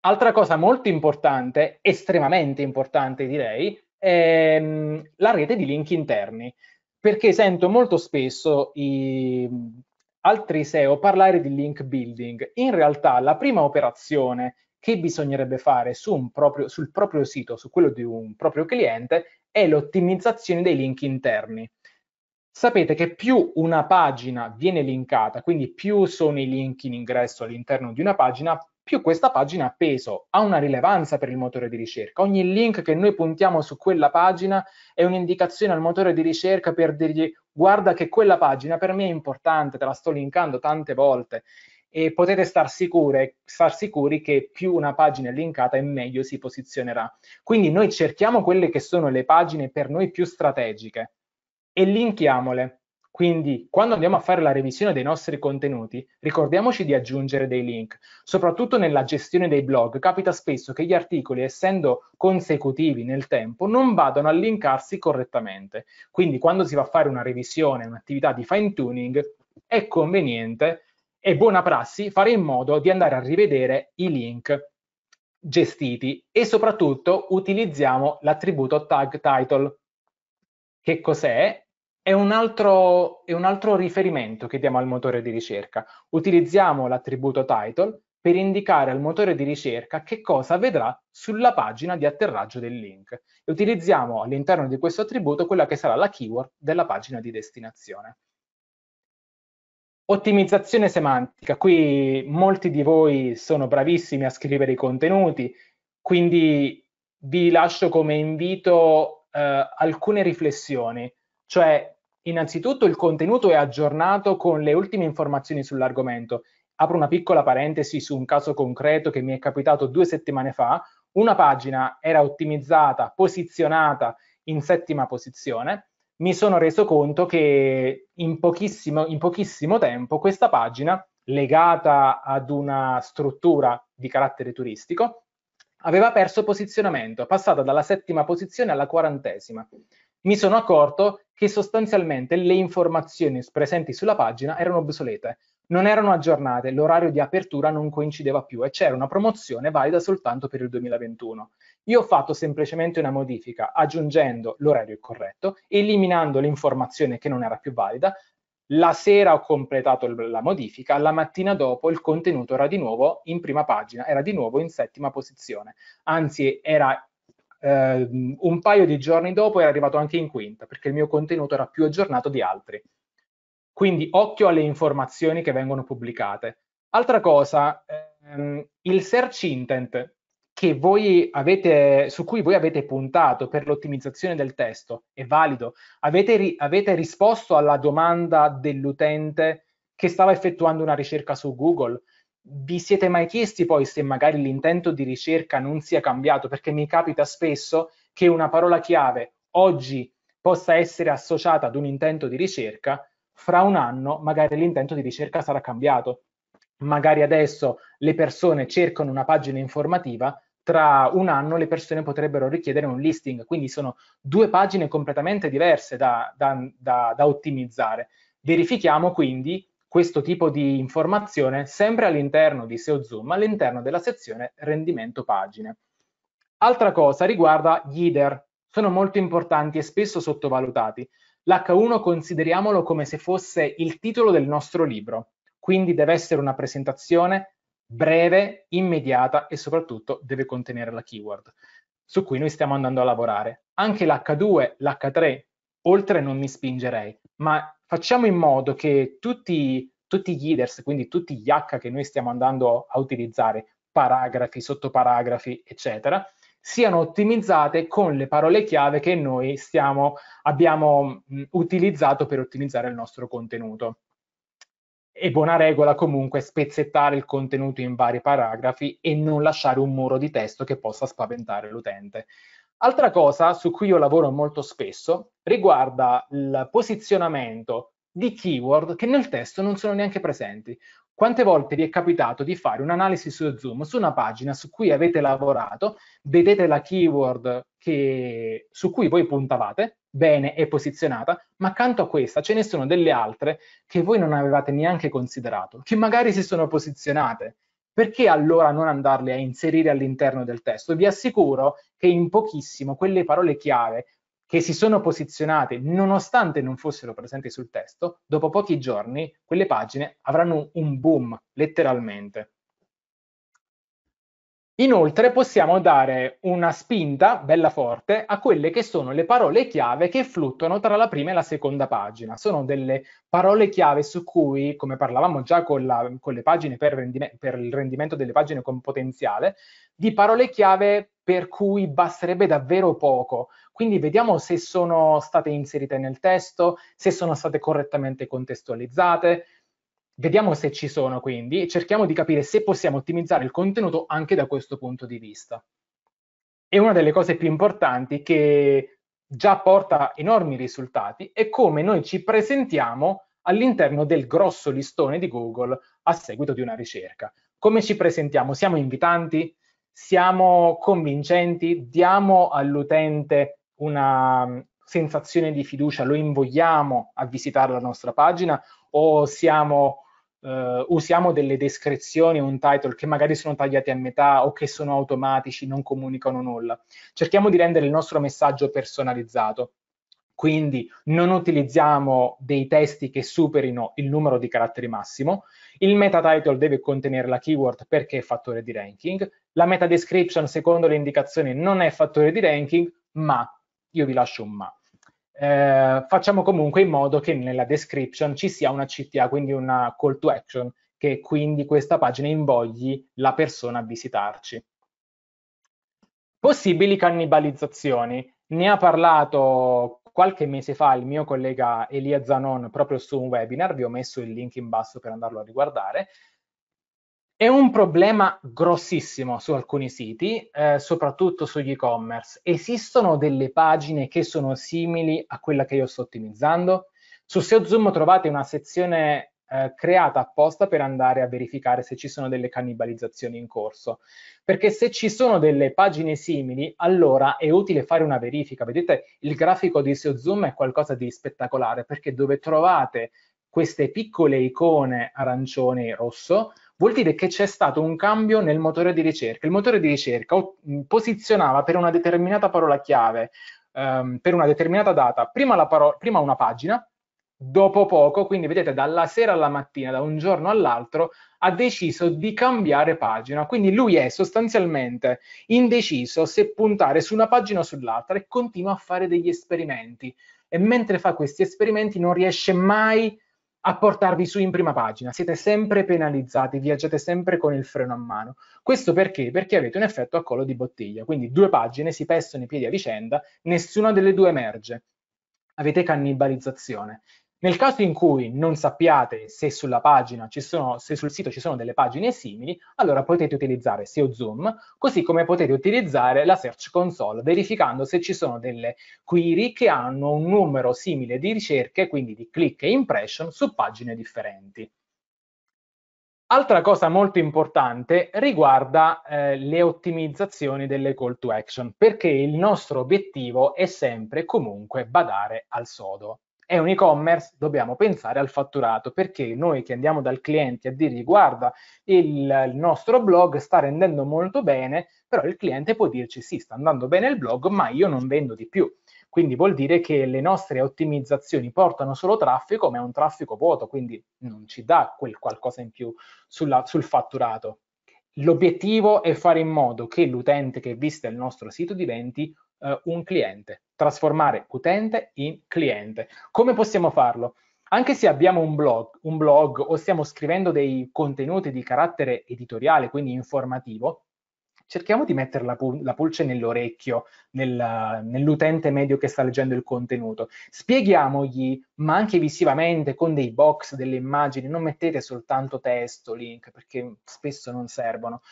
Altra cosa molto importante, estremamente importante direi, è ehm, la rete di link interni, perché sento molto spesso i altri SEO parlare di link building. In realtà la prima operazione che bisognerebbe fare su proprio, sul proprio sito, su quello di un proprio cliente, è l'ottimizzazione dei link interni. Sapete che più una pagina viene linkata, quindi più sono i link in ingresso all'interno di una pagina, più questa pagina ha peso, ha una rilevanza per il motore di ricerca. Ogni link che noi puntiamo su quella pagina è un'indicazione al motore di ricerca per dirgli guarda che quella pagina per me è importante, te la sto linkando tante volte e potete star, sicure, star sicuri che più una pagina è linkata e meglio si posizionerà. Quindi noi cerchiamo quelle che sono le pagine per noi più strategiche e linkiamole quindi, quando andiamo a fare la revisione dei nostri contenuti, ricordiamoci di aggiungere dei link. Soprattutto nella gestione dei blog, capita spesso che gli articoli, essendo consecutivi nel tempo, non vadano a linkarsi correttamente. Quindi, quando si va a fare una revisione, un'attività di fine tuning, è conveniente e buona prassi fare in modo di andare a rivedere i link gestiti e soprattutto utilizziamo l'attributo tag title. Che cos'è? è un, altro, è un altro riferimento che diamo al motore di ricerca. Utilizziamo l'attributo title per indicare al motore di ricerca che cosa vedrà sulla pagina di atterraggio del link e utilizziamo all'interno di questo attributo quella che sarà la keyword della pagina di destinazione. Ottimizzazione semantica, qui molti di voi sono bravissimi a scrivere i contenuti, quindi vi lascio come invito eh, alcune riflessioni, cioè Innanzitutto il contenuto è aggiornato con le ultime informazioni sull'argomento. Apro una piccola parentesi su un caso concreto che mi è capitato due settimane fa. Una pagina era ottimizzata, posizionata in settima posizione. Mi sono reso conto che in pochissimo, in pochissimo tempo questa pagina, legata ad una struttura di carattere turistico, aveva perso posizionamento, passata dalla settima posizione alla quarantesima mi sono accorto che sostanzialmente le informazioni presenti sulla pagina erano obsolete, non erano aggiornate, l'orario di apertura non coincideva più e c'era una promozione valida soltanto per il 2021. Io ho fatto semplicemente una modifica aggiungendo l'orario corretto, eliminando l'informazione che non era più valida, la sera ho completato la modifica, la mattina dopo il contenuto era di nuovo in prima pagina, era di nuovo in settima posizione, anzi era eh, un paio di giorni dopo era arrivato anche in quinta, perché il mio contenuto era più aggiornato di altri. Quindi occhio alle informazioni che vengono pubblicate. Altra cosa, ehm, il search intent avete, su cui voi avete puntato per l'ottimizzazione del testo è valido. Avete, ri, avete risposto alla domanda dell'utente che stava effettuando una ricerca su Google vi siete mai chiesti poi se magari l'intento di ricerca non sia cambiato? Perché mi capita spesso che una parola chiave oggi possa essere associata ad un intento di ricerca, fra un anno magari l'intento di ricerca sarà cambiato. Magari adesso le persone cercano una pagina informativa, tra un anno le persone potrebbero richiedere un listing, quindi sono due pagine completamente diverse da, da, da, da ottimizzare. Verifichiamo quindi questo tipo di informazione sempre all'interno di SEO Zoom, all'interno della sezione rendimento pagine. Altra cosa riguarda gli IDER, sono molto importanti e spesso sottovalutati. L'H1 consideriamolo come se fosse il titolo del nostro libro, quindi deve essere una presentazione breve, immediata e soprattutto deve contenere la keyword su cui noi stiamo andando a lavorare. Anche l'H2, l'H3 oltre non mi spingerei, ma facciamo in modo che tutti, tutti gli headers, quindi tutti gli H che noi stiamo andando a utilizzare, paragrafi, sottoparagrafi, eccetera, siano ottimizzate con le parole chiave che noi stiamo, abbiamo mh, mm, utilizzato per ottimizzare il nostro contenuto. È buona regola comunque spezzettare il contenuto in vari paragrafi e non lasciare un muro di testo che possa spaventare l'utente. Altra cosa su cui io lavoro molto spesso riguarda il posizionamento di keyword che nel testo non sono neanche presenti. Quante volte vi è capitato di fare un'analisi su Zoom su una pagina su cui avete lavorato, vedete la keyword che, su cui voi puntavate, bene è posizionata, ma accanto a questa ce ne sono delle altre che voi non avevate neanche considerato, che magari si sono posizionate perché allora non andarle a inserire all'interno del testo? Vi assicuro che in pochissimo quelle parole chiave che si sono posizionate nonostante non fossero presenti sul testo, dopo pochi giorni quelle pagine avranno un boom letteralmente. Inoltre possiamo dare una spinta bella forte a quelle che sono le parole chiave che fluttuano tra la prima e la seconda pagina. Sono delle parole chiave su cui, come parlavamo già con, la, con le pagine per, rendime, per il rendimento delle pagine con potenziale, di parole chiave per cui basterebbe davvero poco. Quindi vediamo se sono state inserite nel testo, se sono state correttamente contestualizzate, Vediamo se ci sono quindi e cerchiamo di capire se possiamo ottimizzare il contenuto anche da questo punto di vista. E una delle cose più importanti che già porta enormi risultati è come noi ci presentiamo all'interno del grosso listone di Google a seguito di una ricerca. Come ci presentiamo? Siamo invitanti? Siamo convincenti? Diamo all'utente una mm, sensazione di fiducia? Lo invogliamo a visitare la nostra pagina? o siamo Uh, usiamo delle descrizioni, un title che magari sono tagliati a metà o che sono automatici, non comunicano nulla. Cerchiamo di rendere il nostro messaggio personalizzato. Quindi non utilizziamo dei testi che superino il numero di caratteri massimo. Il meta title deve contenere la keyword perché è fattore di ranking. La meta description, secondo le indicazioni, non è fattore di ranking, ma io vi lascio un ma eh, facciamo comunque in modo che nella description ci sia una CTA, quindi una call to action, che quindi questa pagina invogli la persona a visitarci. Possibili cannibalizzazioni. Ne ha parlato qualche mese fa il mio collega Elia Zanon proprio su un webinar, vi ho messo il link in basso per andarlo a riguardare, è un problema grossissimo su alcuni siti, eh, soprattutto sugli e-commerce. Esistono delle pagine che sono simili a quella che io sto ottimizzando? Su SEOZoom trovate una sezione eh, creata apposta per andare a verificare se ci sono delle cannibalizzazioni in corso. Perché se ci sono delle pagine simili, allora è utile fare una verifica. Vedete, il grafico di SEOZoom è qualcosa di spettacolare perché dove trovate queste piccole icone arancione e rosso, vuol dire che c'è stato un cambio nel motore di ricerca. Il motore di ricerca mm, posizionava per una determinata parola chiave, ehm, per una determinata data, prima, paro- prima una pagina, dopo poco, quindi vedete dalla sera alla mattina, da un giorno all'altro, ha deciso di cambiare pagina. Quindi lui è sostanzialmente indeciso se puntare su una pagina o sull'altra e continua a fare degli esperimenti. E mentre fa questi esperimenti non riesce mai a a portarvi su in prima pagina. Siete sempre penalizzati, viaggiate sempre con il freno a mano. Questo perché? Perché avete un effetto a collo di bottiglia, quindi due pagine si pestano i piedi a vicenda, nessuna delle due emerge. Avete cannibalizzazione. Nel caso in cui non sappiate se, sono, se, sul sito ci sono delle pagine simili, allora potete utilizzare SEO Zoom, così come potete utilizzare la Search Console, verificando se ci sono delle query che hanno un numero simile di ricerche, quindi di click e impression, su pagine differenti. Altra cosa molto importante riguarda eh, le ottimizzazioni delle call to action, perché il nostro obiettivo è sempre comunque badare al sodo è un e-commerce, dobbiamo pensare al fatturato, perché noi che andiamo dal cliente a dirgli guarda, il, il, nostro blog sta rendendo molto bene, però il cliente può dirci sì, sta andando bene il blog, ma io non vendo di più. Quindi vuol dire che le nostre ottimizzazioni portano solo traffico, ma è un traffico vuoto, quindi non ci dà quel qualcosa in più sulla, sul fatturato. L'obiettivo è fare in modo che l'utente che visita il nostro sito diventi eh, un cliente, trasformare utente in cliente. Come possiamo farlo? Anche se abbiamo un blog, un blog o stiamo scrivendo dei contenuti di carattere editoriale, quindi informativo, cerchiamo di mettere la, pul- la pulce nell'orecchio, nel, nell'utente medio che sta leggendo il contenuto. Spieghiamogli, ma anche visivamente, con dei box, delle immagini, non mettete soltanto testo, link, perché spesso non servono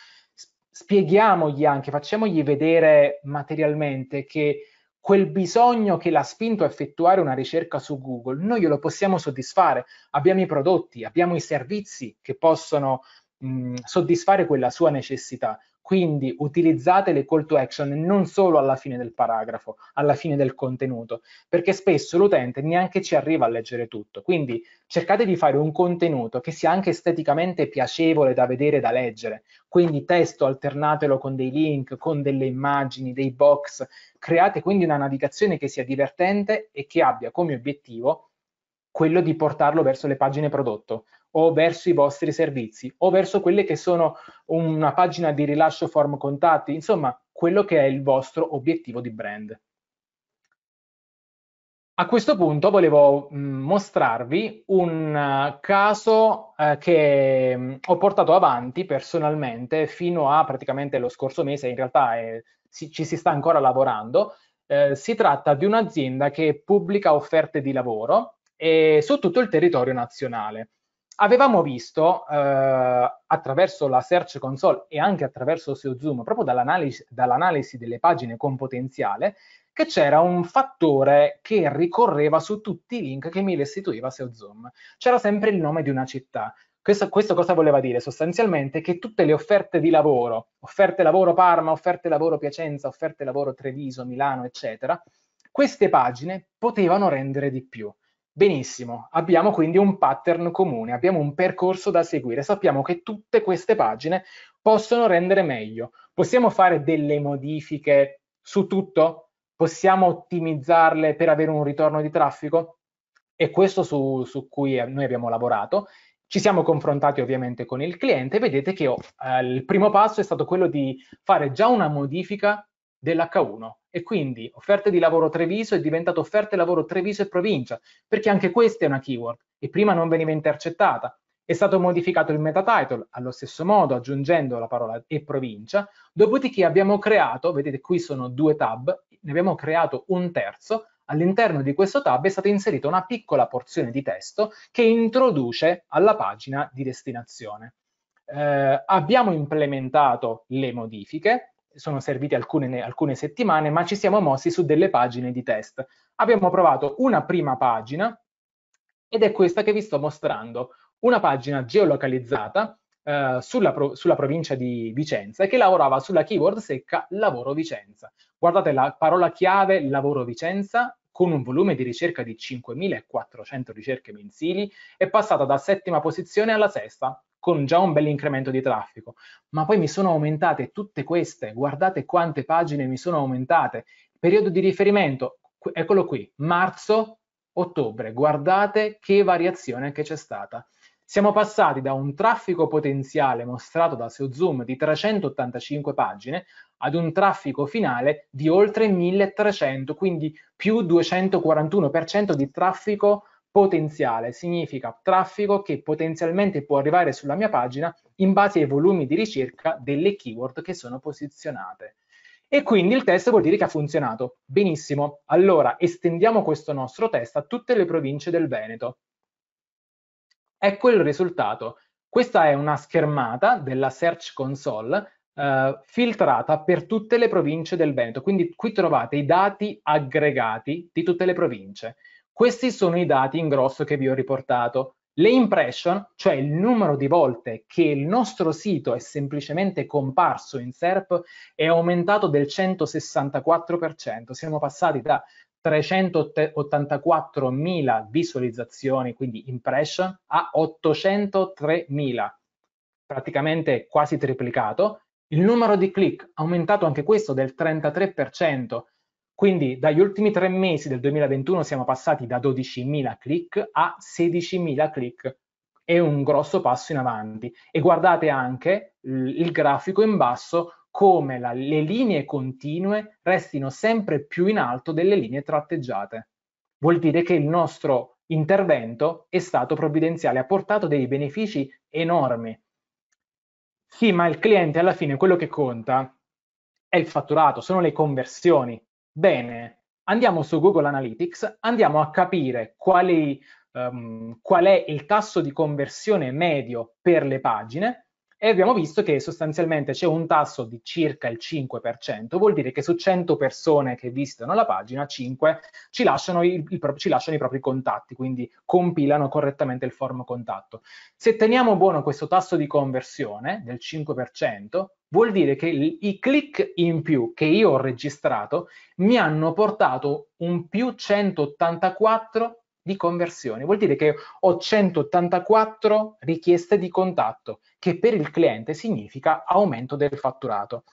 spieghiamogli anche, facciamogli vedere materialmente che quel bisogno che l'ha spinto a effettuare una ricerca su Google, noi glielo possiamo soddisfare. Abbiamo i prodotti, abbiamo i servizi che possono mh, soddisfare quella sua necessità. Quindi utilizzate le call to action non solo alla fine del paragrafo, alla fine del contenuto, perché spesso l'utente neanche ci arriva a leggere tutto. Quindi cercate di fare un contenuto che sia anche esteticamente piacevole da vedere e da leggere. Quindi testo alternatelo con dei link, con delle immagini, dei box. Create quindi una navigazione che sia divertente e che abbia come obiettivo quello di portarlo verso le pagine prodotto, o verso i vostri servizi o verso quelle che sono una pagina di rilascio form contatti, insomma quello che è il vostro obiettivo di brand. A questo punto volevo mostrarvi un eh, caso eh, che ho portato avanti personalmente fino a praticamente lo scorso mese, in realtà è, si, ci si sta ancora lavorando. Eh, si tratta di un'azienda che pubblica offerte di lavoro eh, su tutto il territorio nazionale avevamo visto eh, attraverso la Search Console e anche attraverso SEO Zoom, proprio dall'analisi, dall'analisi delle pagine con potenziale, che c'era un fattore che ricorreva su tutti i link che mi restituiva SEO Zoom. C'era sempre il nome di una città. Questo, questo, cosa voleva dire? Sostanzialmente che tutte le offerte di lavoro, offerte lavoro Parma, offerte lavoro Piacenza, offerte lavoro Treviso, Milano, eccetera, queste pagine potevano rendere di più. Benissimo, abbiamo quindi un pattern comune, abbiamo un percorso da seguire, sappiamo che tutte queste pagine possono rendere meglio. Possiamo fare delle modifiche su tutto? Possiamo ottimizzarle per avere un ritorno di traffico? È questo su, su cui eh, noi abbiamo lavorato. Ci siamo confrontati ovviamente con il cliente, vedete che oh, eh, il primo passo è stato quello di fare già una modifica dell'H1 e quindi offerte di lavoro Treviso è diventata offerte lavoro Treviso e provincia perché anche questa è una keyword e prima non veniva intercettata. È stato modificato il meta title allo stesso modo aggiungendo la parola e provincia, dopodiché abbiamo creato, vedete qui sono due tab, ne abbiamo creato un terzo, all'interno di questo tab è stata inserita una piccola porzione di testo che introduce alla pagina di destinazione. Eh, abbiamo implementato le modifiche, sono serviti alcune, alcune settimane, ma ci siamo mossi su delle pagine di test. Abbiamo provato una prima pagina ed è questa che vi sto mostrando, una pagina geolocalizzata eh, sulla, pro, sulla, provincia di Vicenza che lavorava sulla keyword secca lavoro Vicenza. Guardate la parola chiave lavoro Vicenza con un volume di ricerca di 5.400 ricerche mensili è passata da settima posizione alla sesta, con già un bel incremento di traffico, ma poi mi sono aumentate tutte queste, guardate quante pagine mi sono aumentate, periodo di riferimento, eccolo qui, marzo, ottobre, guardate che variazione che c'è stata. Siamo passati da un traffico potenziale mostrato da SeoZoom di 385 pagine ad un traffico finale di oltre 1300, quindi più 241% di traffico potenziale significa traffico che potenzialmente può arrivare sulla mia pagina in base ai volumi di ricerca delle keyword che sono posizionate. E quindi il test vuol dire che ha funzionato. Benissimo, allora estendiamo questo nostro test a tutte le province del Veneto. Ecco il risultato. Questa è una schermata della Search Console eh, filtrata per tutte le province del Veneto. Quindi qui trovate i dati aggregati di tutte le province. Questi sono i dati in grosso che vi ho riportato. Le impression, cioè il numero di volte che il nostro sito è semplicemente comparso in SERP, è aumentato del 164%. Siamo passati da 384.000 visualizzazioni, quindi impression, a 803.000, praticamente quasi triplicato. Il numero di click, aumentato anche questo del 33%, quindi dagli ultimi tre mesi del 2021 siamo passati da 12.000 click a 16.000 click. È un grosso passo in avanti. E guardate anche il grafico in basso come la, le linee continue restino sempre più in alto delle linee tratteggiate. Vuol dire che il nostro intervento è stato provvidenziale, ha portato dei benefici enormi. Sì, ma il cliente alla fine quello che conta è il fatturato, sono le conversioni. Bene, andiamo su Google Analytics, andiamo a capire quali, um, qual è il tasso di conversione medio per le pagine e abbiamo visto che sostanzialmente c'è un tasso di circa il 5%, vuol dire che su 100 persone che visitano la pagina, 5 ci lasciano, il, il, ci lasciano i propri contatti, quindi compilano correttamente il form contatto. Se teniamo buono questo tasso di conversione del 5%, vuol dire che i click in più che io ho registrato mi hanno portato un più 184 di conversione. Vuol dire che ho 184 richieste di contatto, che per il cliente significa aumento del fatturato.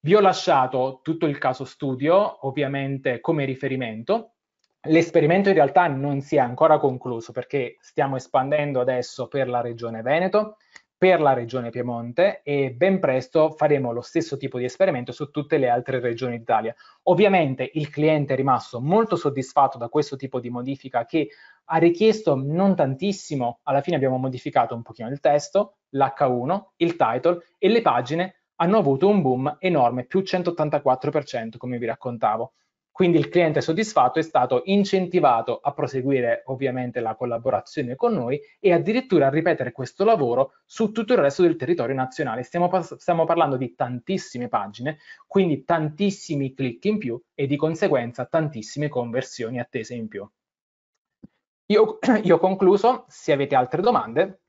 Vi ho lasciato tutto il caso studio, ovviamente come riferimento. L'esperimento in realtà non si è ancora concluso perché stiamo espandendo adesso per la regione Veneto, per la regione Piemonte e ben presto faremo lo stesso tipo di esperimento su tutte le altre regioni d'Italia. Ovviamente il cliente è rimasto molto soddisfatto da questo tipo di modifica che ha richiesto non tantissimo, alla fine abbiamo modificato un pochino il testo, l'H1, il title e le pagine hanno avuto un boom enorme, più 184% come vi raccontavo. Quindi il cliente soddisfatto è stato incentivato a proseguire ovviamente la collaborazione con noi e addirittura a ripetere questo lavoro su tutto il resto del territorio nazionale. Stiamo, stiamo parlando di tantissime pagine, quindi tantissimi clic in più e di conseguenza tantissime conversioni attese in più. io ho concluso, se avete altre domande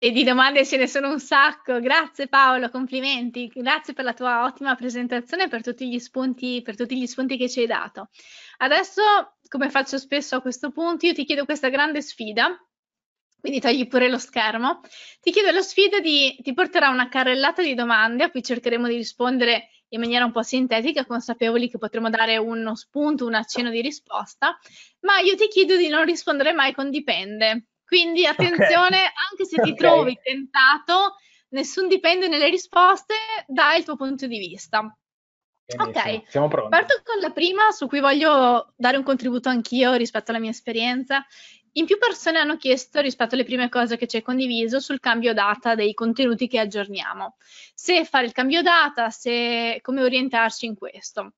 e di domande ce ne sono un sacco. Grazie Paolo, complimenti. Grazie per la tua ottima presentazione e per tutti gli spunti, per tutti gli spunti che ci hai dato. Adesso, come faccio spesso a questo punto, io ti chiedo questa grande sfida. Quindi togli pure lo schermo. Ti chiedo la sfida di ti porterà una carrellata di domande a cui cercheremo di rispondere in maniera un po' sintetica, consapevoli che potremo dare uno spunto, un accenno di risposta, ma io ti chiedo di non rispondere mai con dipende, quindi attenzione, okay. anche se ti okay. trovi tentato, nessun dipende nelle risposte, dai il tuo punto di vista. Benissimo. Ok, Siamo pronti. parto con la prima su cui voglio dare un contributo anch'io rispetto alla mia esperienza. In più persone hanno chiesto rispetto alle prime cose che ci hai condiviso sul cambio data dei contenuti che aggiorniamo. Se fare il cambio data, se come orientarci in questo.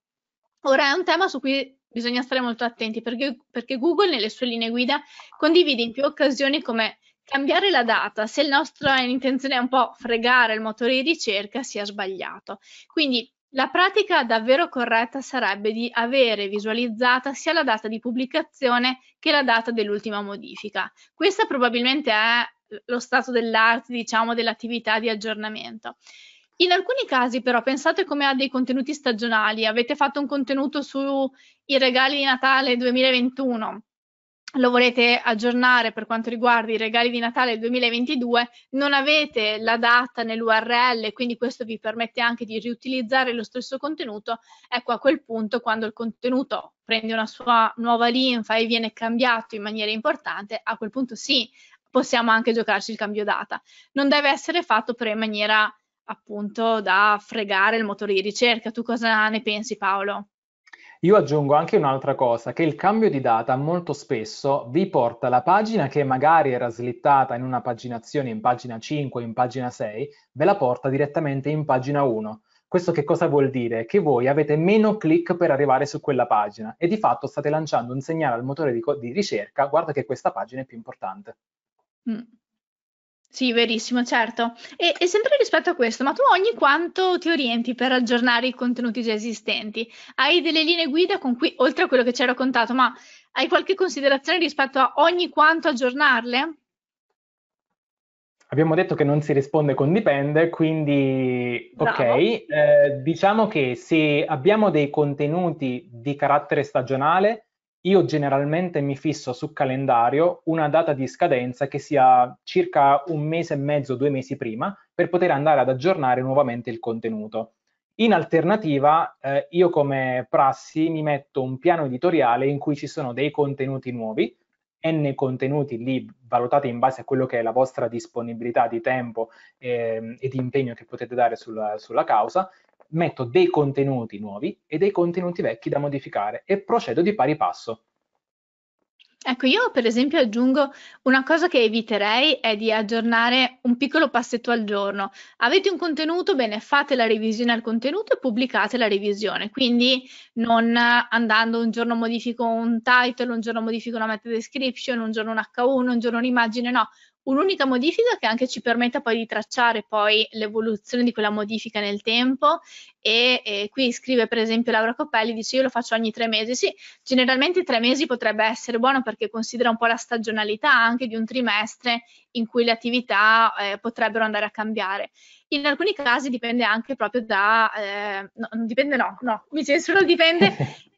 Ora è un tema su cui bisogna stare molto attenti perché, perché, Google nelle sue linee guida condivide in più occasioni come cambiare la data se la nostra intenzione è un po' fregare il motore di ricerca sia sbagliato. Quindi la pratica davvero corretta sarebbe di avere visualizzata sia la data di pubblicazione che la data dell'ultima modifica. Questa probabilmente è lo stato dell'arte, diciamo, dell'attività di aggiornamento. In alcuni casi però pensate come a dei contenuti stagionali, avete fatto un contenuto sui regali di Natale 2021, lo volete aggiornare per quanto riguarda i regali di Natale 2022, non avete la data nell'URL, quindi questo vi permette anche di riutilizzare lo stesso contenuto. Ecco, a quel punto, quando il contenuto prende una sua nuova linfa e viene cambiato in maniera importante, a quel punto sì, possiamo anche giocarci il cambio data. Non deve essere fatto però in maniera appunto da fregare il motore di ricerca. Tu cosa ne pensi Paolo? Io aggiungo anche un'altra cosa, che il cambio di data molto spesso vi porta la pagina che magari era slittata in una paginazione in pagina 5, in pagina 6, ve la porta direttamente in pagina 1. Questo che cosa vuol dire? Che voi avete meno click per arrivare su quella pagina e di fatto state lanciando un segnale al motore di, co- di ricerca, guarda che questa pagina è più importante. Mm. Sì, verissimo, certo. E, e sempre rispetto a questo, ma tu ogni quanto ti orienti per aggiornare i contenuti già esistenti? Hai delle linee guida con cui, oltre a quello che ci hai raccontato, ma hai qualche considerazione rispetto a ogni quanto aggiornarle? Abbiamo detto che non si risponde con dipende, quindi Bravo. ok, eh, diciamo che se abbiamo dei contenuti di carattere stagionale, io generalmente mi fisso su calendario una data di scadenza che sia circa un mese e mezzo, due mesi prima, per poter andare ad aggiornare nuovamente il contenuto. In alternativa, eh, io come prassi mi metto un piano editoriale in cui ci sono dei contenuti nuovi, n contenuti lì valutati in base a quello che è la vostra disponibilità di tempo eh, e di impegno che potete dare sulla, sulla causa metto dei contenuti nuovi e dei contenuti vecchi da modificare e procedo di pari passo. Ecco, io per esempio aggiungo una cosa che eviterei è di aggiornare un piccolo passetto al giorno. Avete un contenuto, bene, fate la revisione al contenuto e pubblicate la revisione. Quindi non andando un giorno modifico un title, un giorno modifico una meta description, un giorno un H1, un giorno un'immagine, no, Un'unica modifica che anche ci permetta poi di tracciare poi l'evoluzione di quella modifica nel tempo e, e, qui scrive per esempio Laura Coppelli, dice io lo faccio ogni tre mesi, sì, generalmente tre mesi potrebbe essere buono perché considera un po' la stagionalità anche di un trimestre in cui le attività eh, potrebbero andare a cambiare. In alcuni casi dipende anche proprio da, eh, no, dipende no, no, mi censuro, dipende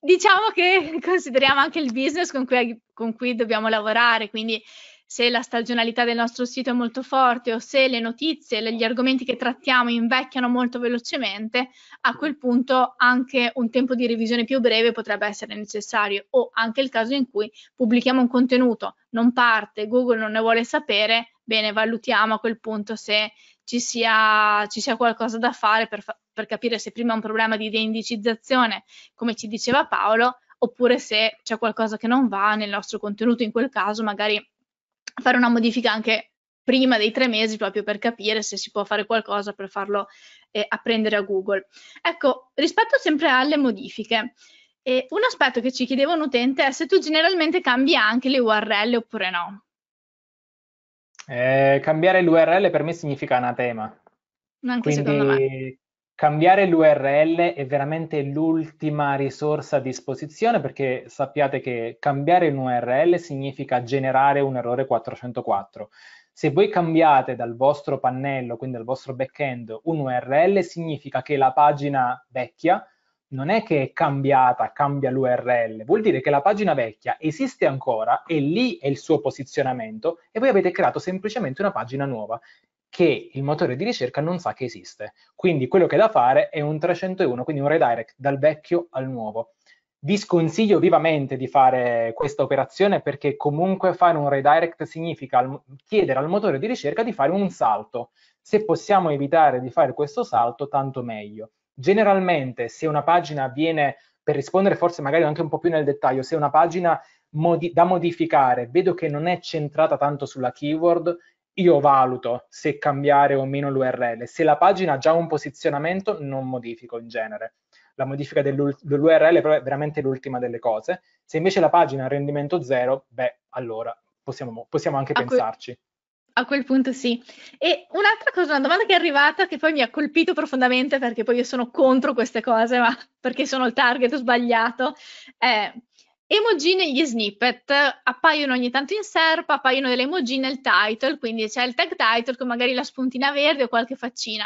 diciamo che consideriamo anche il business con cui, con cui, dobbiamo lavorare, quindi se la stagionalità del nostro sito è molto forte o se le notizie, gli argomenti che trattiamo invecchiano molto velocemente, a quel punto anche un tempo di revisione più breve potrebbe essere necessario o anche il caso in cui pubblichiamo un contenuto, non parte, Google non ne vuole sapere, bene, valutiamo a quel punto se ci sia, ci sia qualcosa da fare per, fa- per capire se prima è un problema di deindicizzazione, come ci diceva Paolo, oppure se c'è qualcosa che non va nel nostro contenuto, in quel caso magari fare una modifica anche prima dei tre mesi proprio per capire se si può fare qualcosa per farlo eh, apprendere a Google. Ecco, rispetto sempre alle modifiche, eh, un aspetto che ci chiedeva un utente è se tu generalmente cambi anche le URL oppure no. Eh, cambiare l'URL per me significa anatema. Anche Quindi, secondo me. Cambiare l'URL è veramente l'ultima risorsa a disposizione perché sappiate che cambiare un'URL significa generare un errore 404. Se voi cambiate dal vostro pannello, quindi dal vostro backend, un'URL, significa che la pagina vecchia non è che è cambiata, cambia l'URL, vuol dire che la pagina vecchia esiste ancora e lì è il suo posizionamento e voi avete creato semplicemente una pagina nuova che il motore di ricerca non sa che esiste. Quindi quello che è da fare è un 301, quindi un redirect dal vecchio al nuovo. Vi sconsiglio vivamente di fare questa operazione perché comunque fare un redirect significa chiedere al motore di ricerca di fare un salto. Se possiamo evitare di fare questo salto, tanto meglio. Generalmente se una pagina viene, per rispondere forse magari anche un po' più nel dettaglio, se una pagina modi da modificare vedo che non è centrata tanto sulla keyword, io valuto se cambiare o meno l'URL. Se la pagina ha già un posizionamento, non modifico in genere. La modifica dell'URL è veramente l'ultima delle cose. Se invece la pagina ha rendimento zero, beh, allora possiamo, possiamo anche a pensarci. Quel, a quel punto sì. E un'altra cosa, una domanda che è arrivata che poi mi ha colpito profondamente perché poi io sono contro queste cose, ma perché sono il target sbagliato, è Emoji negli snippet appaiono ogni tanto in SERP, appaiono delle emoji nel title, quindi c'è il tag title con magari la spuntina verde o qualche faccina.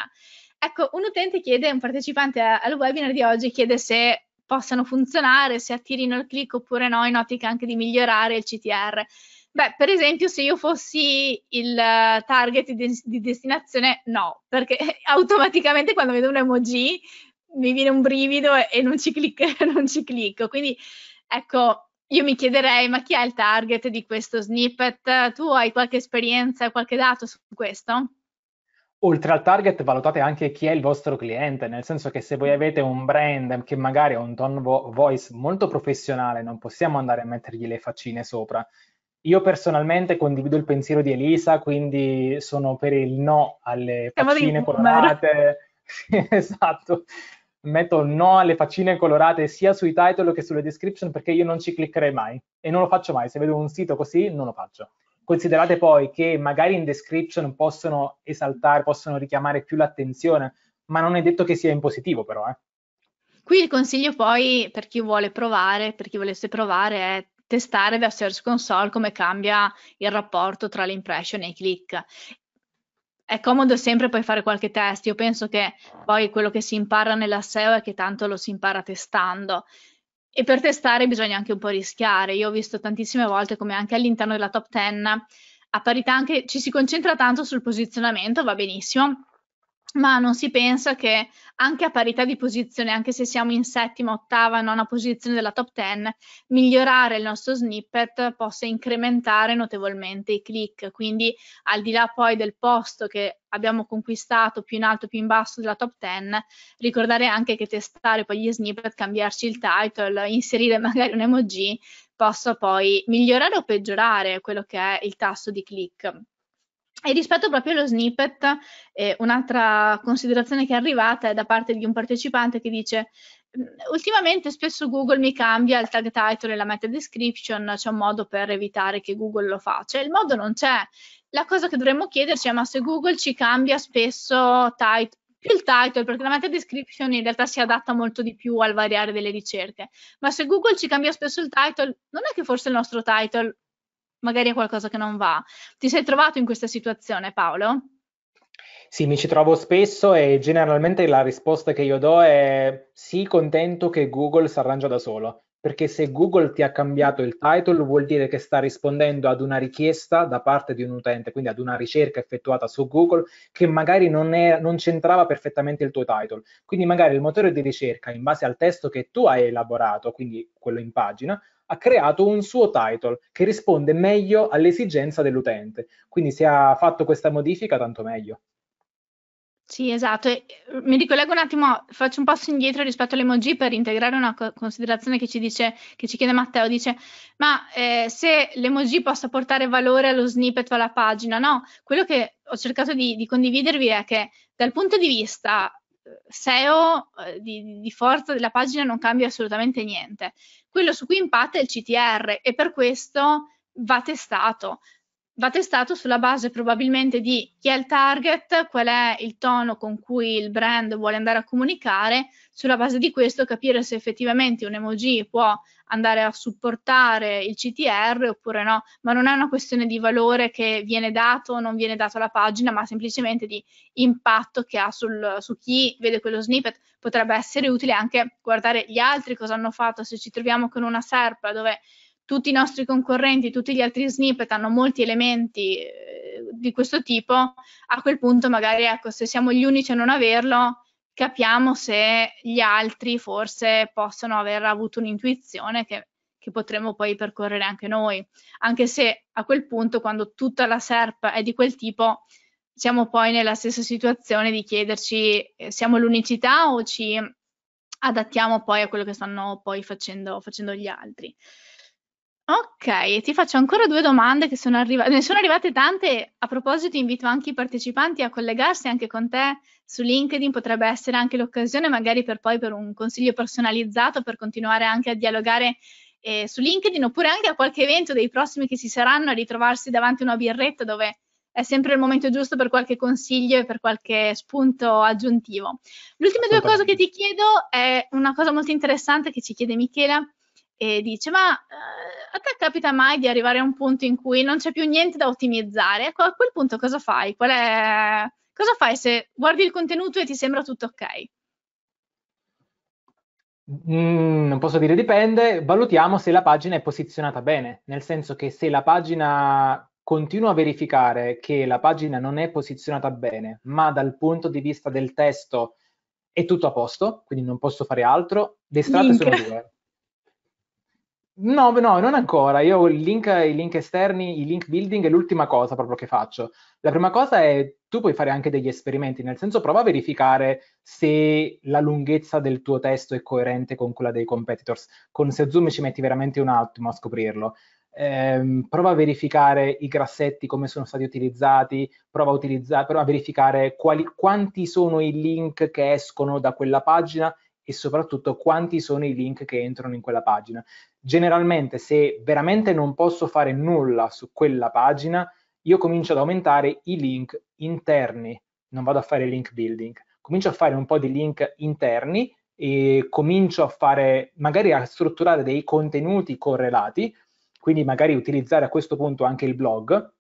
Ecco, un utente chiede, un partecipante al webinar di oggi chiede se possano funzionare, se attirino il click oppure no, in ottica anche di migliorare il CTR. Beh, per esempio, se io fossi il eh, target di, di destinazione, no, perché automaticamente quando vedo un emoji mi viene un brivido e, e non, ci click, non ci clicco. Quindi Ecco, io mi chiederei, ma chi è il target di questo snippet? Tu hai qualche esperienza, qualche dato su questo? Oltre al target valutate anche chi è il vostro cliente, nel senso che se voi avete un brand che magari ha un tone vo- voice molto professionale, non possiamo andare a mettergli le faccine sopra. Io personalmente condivido il pensiero di Elisa, quindi sono per il no alle faccine colorate. esatto, metto no alle faccine colorate sia sui title che sulle description perché io non ci cliccherei mai e non lo faccio mai, se vedo un sito così non lo faccio. Considerate poi che magari in description possono esaltare, possono richiamare più l'attenzione, ma non è detto che sia in positivo però. Eh. Qui il consiglio poi per chi vuole provare, per chi volesse provare è testare da Search Console come cambia il rapporto tra l'impression e i click è comodo sempre poi fare qualche test. Io penso che poi quello che si impara nella SEO è che tanto lo si impara testando. E per testare bisogna anche un po' rischiare. Io ho visto tantissime volte come anche all'interno della top 10 a parità anche ci si concentra tanto sul posizionamento, va benissimo, ma non si pensa che anche a parità di posizione, anche se siamo in settima, ottava, nona posizione della top 10, migliorare il nostro snippet possa incrementare notevolmente i click. Quindi al di là poi del posto che abbiamo conquistato più in alto, più in basso della top 10, ricordare anche che testare poi gli snippet, cambiarci il title, inserire magari un emoji, possa poi migliorare o peggiorare quello che è il tasso di click. E rispetto proprio allo snippet, eh, un'altra considerazione che è arrivata è da parte di un partecipante che dice mm, ultimamente spesso Google mi cambia il tag title e la meta description, c'è un modo per evitare che Google lo faccia. Il modo non c'è. La cosa che dovremmo chiederci è ma se Google ci cambia spesso title, più il title, perché la meta description in realtà si adatta molto di più al variare delle ricerche. Ma se Google ci cambia spesso il title, non è che forse il nostro title magari è qualcosa che non va. Ti sei trovato in questa situazione, Paolo? Sì, mi ci trovo spesso e generalmente la risposta che io do è sì, contento che Google si arrangia da solo, perché se Google ti ha cambiato il title vuol dire che sta rispondendo ad una richiesta da parte di un utente, quindi ad una ricerca effettuata su Google che magari non, è, non c'entrava perfettamente il tuo title. Quindi magari il motore di ricerca, in base al testo che tu hai elaborato, quindi quello in pagina, ha creato un suo title che risponde meglio all'esigenza dell'utente. Quindi se ha fatto questa modifica, tanto meglio. Sì, esatto. E eh, mi ricollego un attimo, faccio un passo indietro rispetto all'emoji per integrare una considerazione che ci, dice, che ci chiede Matteo, dice, ma eh, se l'emoji possa portare valore allo snippet o alla pagina, no? Quello che ho cercato di, di condividervi è che dal punto di vista SEO eh, di, di, forza della pagina non cambia assolutamente niente. Quello su cui impatta è il CTR e per questo va testato va testato sulla base probabilmente di chi è il target, qual è il tono con cui il brand vuole andare a comunicare, sulla base di questo capire se effettivamente un emoji può andare a supportare il CTR oppure no, ma non è una questione di valore che viene dato o non viene dato alla pagina, ma semplicemente di impatto che ha sul, su chi vede quello snippet. Potrebbe essere utile anche guardare gli altri cosa hanno fatto se ci troviamo con una serpa dove tutti i nostri concorrenti, tutti gli altri snippet hanno molti elementi eh, di questo tipo, a quel punto magari ecco, se siamo gli unici a non averlo, capiamo se gli altri forse possono aver avuto un'intuizione che, che potremmo poi percorrere anche noi, anche se a quel punto quando tutta la SERP è di quel tipo, siamo poi nella stessa situazione di chiederci eh, siamo l'unicità o ci adattiamo poi a quello che stanno poi facendo, facendo gli altri. Ok, ti faccio ancora due domande che sono arrivate. ne sono arrivate tante. A proposito, invito anche i partecipanti a collegarsi anche con te su LinkedIn, potrebbe essere anche l'occasione magari per poi per un consiglio personalizzato per continuare anche a dialogare eh, su LinkedIn oppure anche a qualche evento dei prossimi che ci saranno a ritrovarsi davanti a una birretta dove è sempre il momento giusto per qualche consiglio e per qualche spunto aggiuntivo. L'ultima due cose che ti chiedo è una cosa molto interessante che ci chiede Michela e dice ma eh, a te capita mai di arrivare a un punto in cui non c'è più niente da ottimizzare? Ecco, a quel punto cosa fai? È... Cosa fai se guardi il contenuto e ti sembra tutto ok? Mm, non posso dire dipende, valutiamo se la pagina è posizionata bene, nel senso che se la pagina continua a verificare che la pagina non è posizionata bene, ma dal punto di vista del testo è tutto a posto, quindi non posso fare altro, le strade sono due. No, no, non ancora. Io il link, i link esterni, i link building è l'ultima cosa proprio che faccio. La prima cosa è tu puoi fare anche degli esperimenti, nel senso prova a verificare se la lunghezza del tuo testo è coerente con quella dei competitors. Con se Zoom ci metti veramente un attimo a scoprirlo. Ehm, prova a verificare i grassetti come sono stati utilizzati, prova a, utilizzare, prova a verificare quali, quanti sono i link che escono da quella pagina e soprattutto quanti sono i link che entrano in quella pagina. Generalmente se veramente non posso fare nulla su quella pagina, io comincio ad aumentare i link interni, non vado a fare link building, comincio a fare un po' di link interni e comincio a fare, magari a strutturare dei contenuti correlati, quindi magari utilizzare a questo punto anche il blog,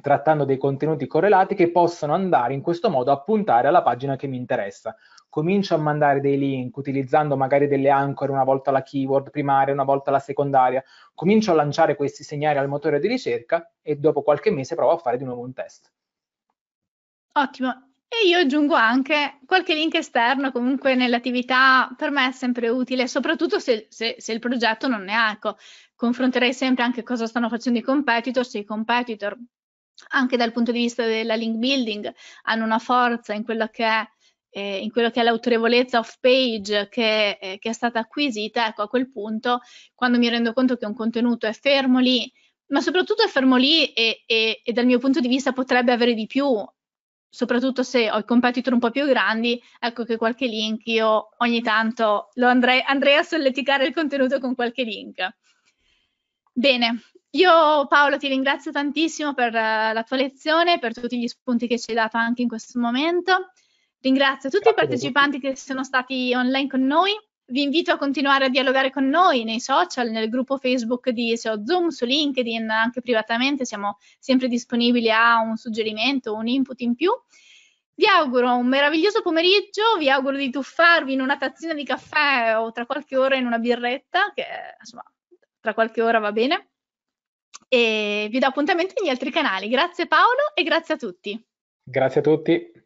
trattando dei contenuti correlati che possono andare in questo modo a puntare alla pagina che mi interessa. Comincio a mandare dei link utilizzando magari delle ancore una volta la keyword primaria, una volta la secondaria, comincio a lanciare questi segnali al motore di ricerca e dopo qualche mese provo a fare di nuovo un test. Ottimo. E io aggiungo anche qualche link esterno comunque nell'attività per me è sempre utile, soprattutto se, se, se il progetto non ne ha. Ecco, confronterei sempre anche cosa stanno facendo i competitor, se i competitor anche dal punto di vista della link building, hanno una forza in quello che è, eh, in quello che è l'autorevolezza off page che, eh, che, è stata acquisita, ecco a quel punto quando mi rendo conto che un contenuto è fermo lì, ma soprattutto è fermo lì e, e, e dal mio punto di vista potrebbe avere di più, soprattutto se ho i competitor un po' più grandi, ecco che qualche link io ogni tanto andrei, andrei, a solleticare il contenuto con qualche link. Bene, io Paolo ti ringrazio tantissimo per eh, la tua lezione, per tutti gli spunti che ci hai dato anche in questo momento. Ringrazio tutti Grazie i partecipanti che sono stati online con noi. Vi invito a continuare a dialogare con noi nei social, nel gruppo Facebook di SEO Zoom, su LinkedIn, anche privatamente. Siamo sempre disponibili a un suggerimento, un input in più. Vi auguro un meraviglioso pomeriggio, vi auguro di tuffarvi in una tazzina di caffè o tra qualche ora in una birretta, che insomma tra qualche ora va bene e vi do appuntamento negli altri canali. Grazie Paolo e grazie a tutti. Grazie a tutti.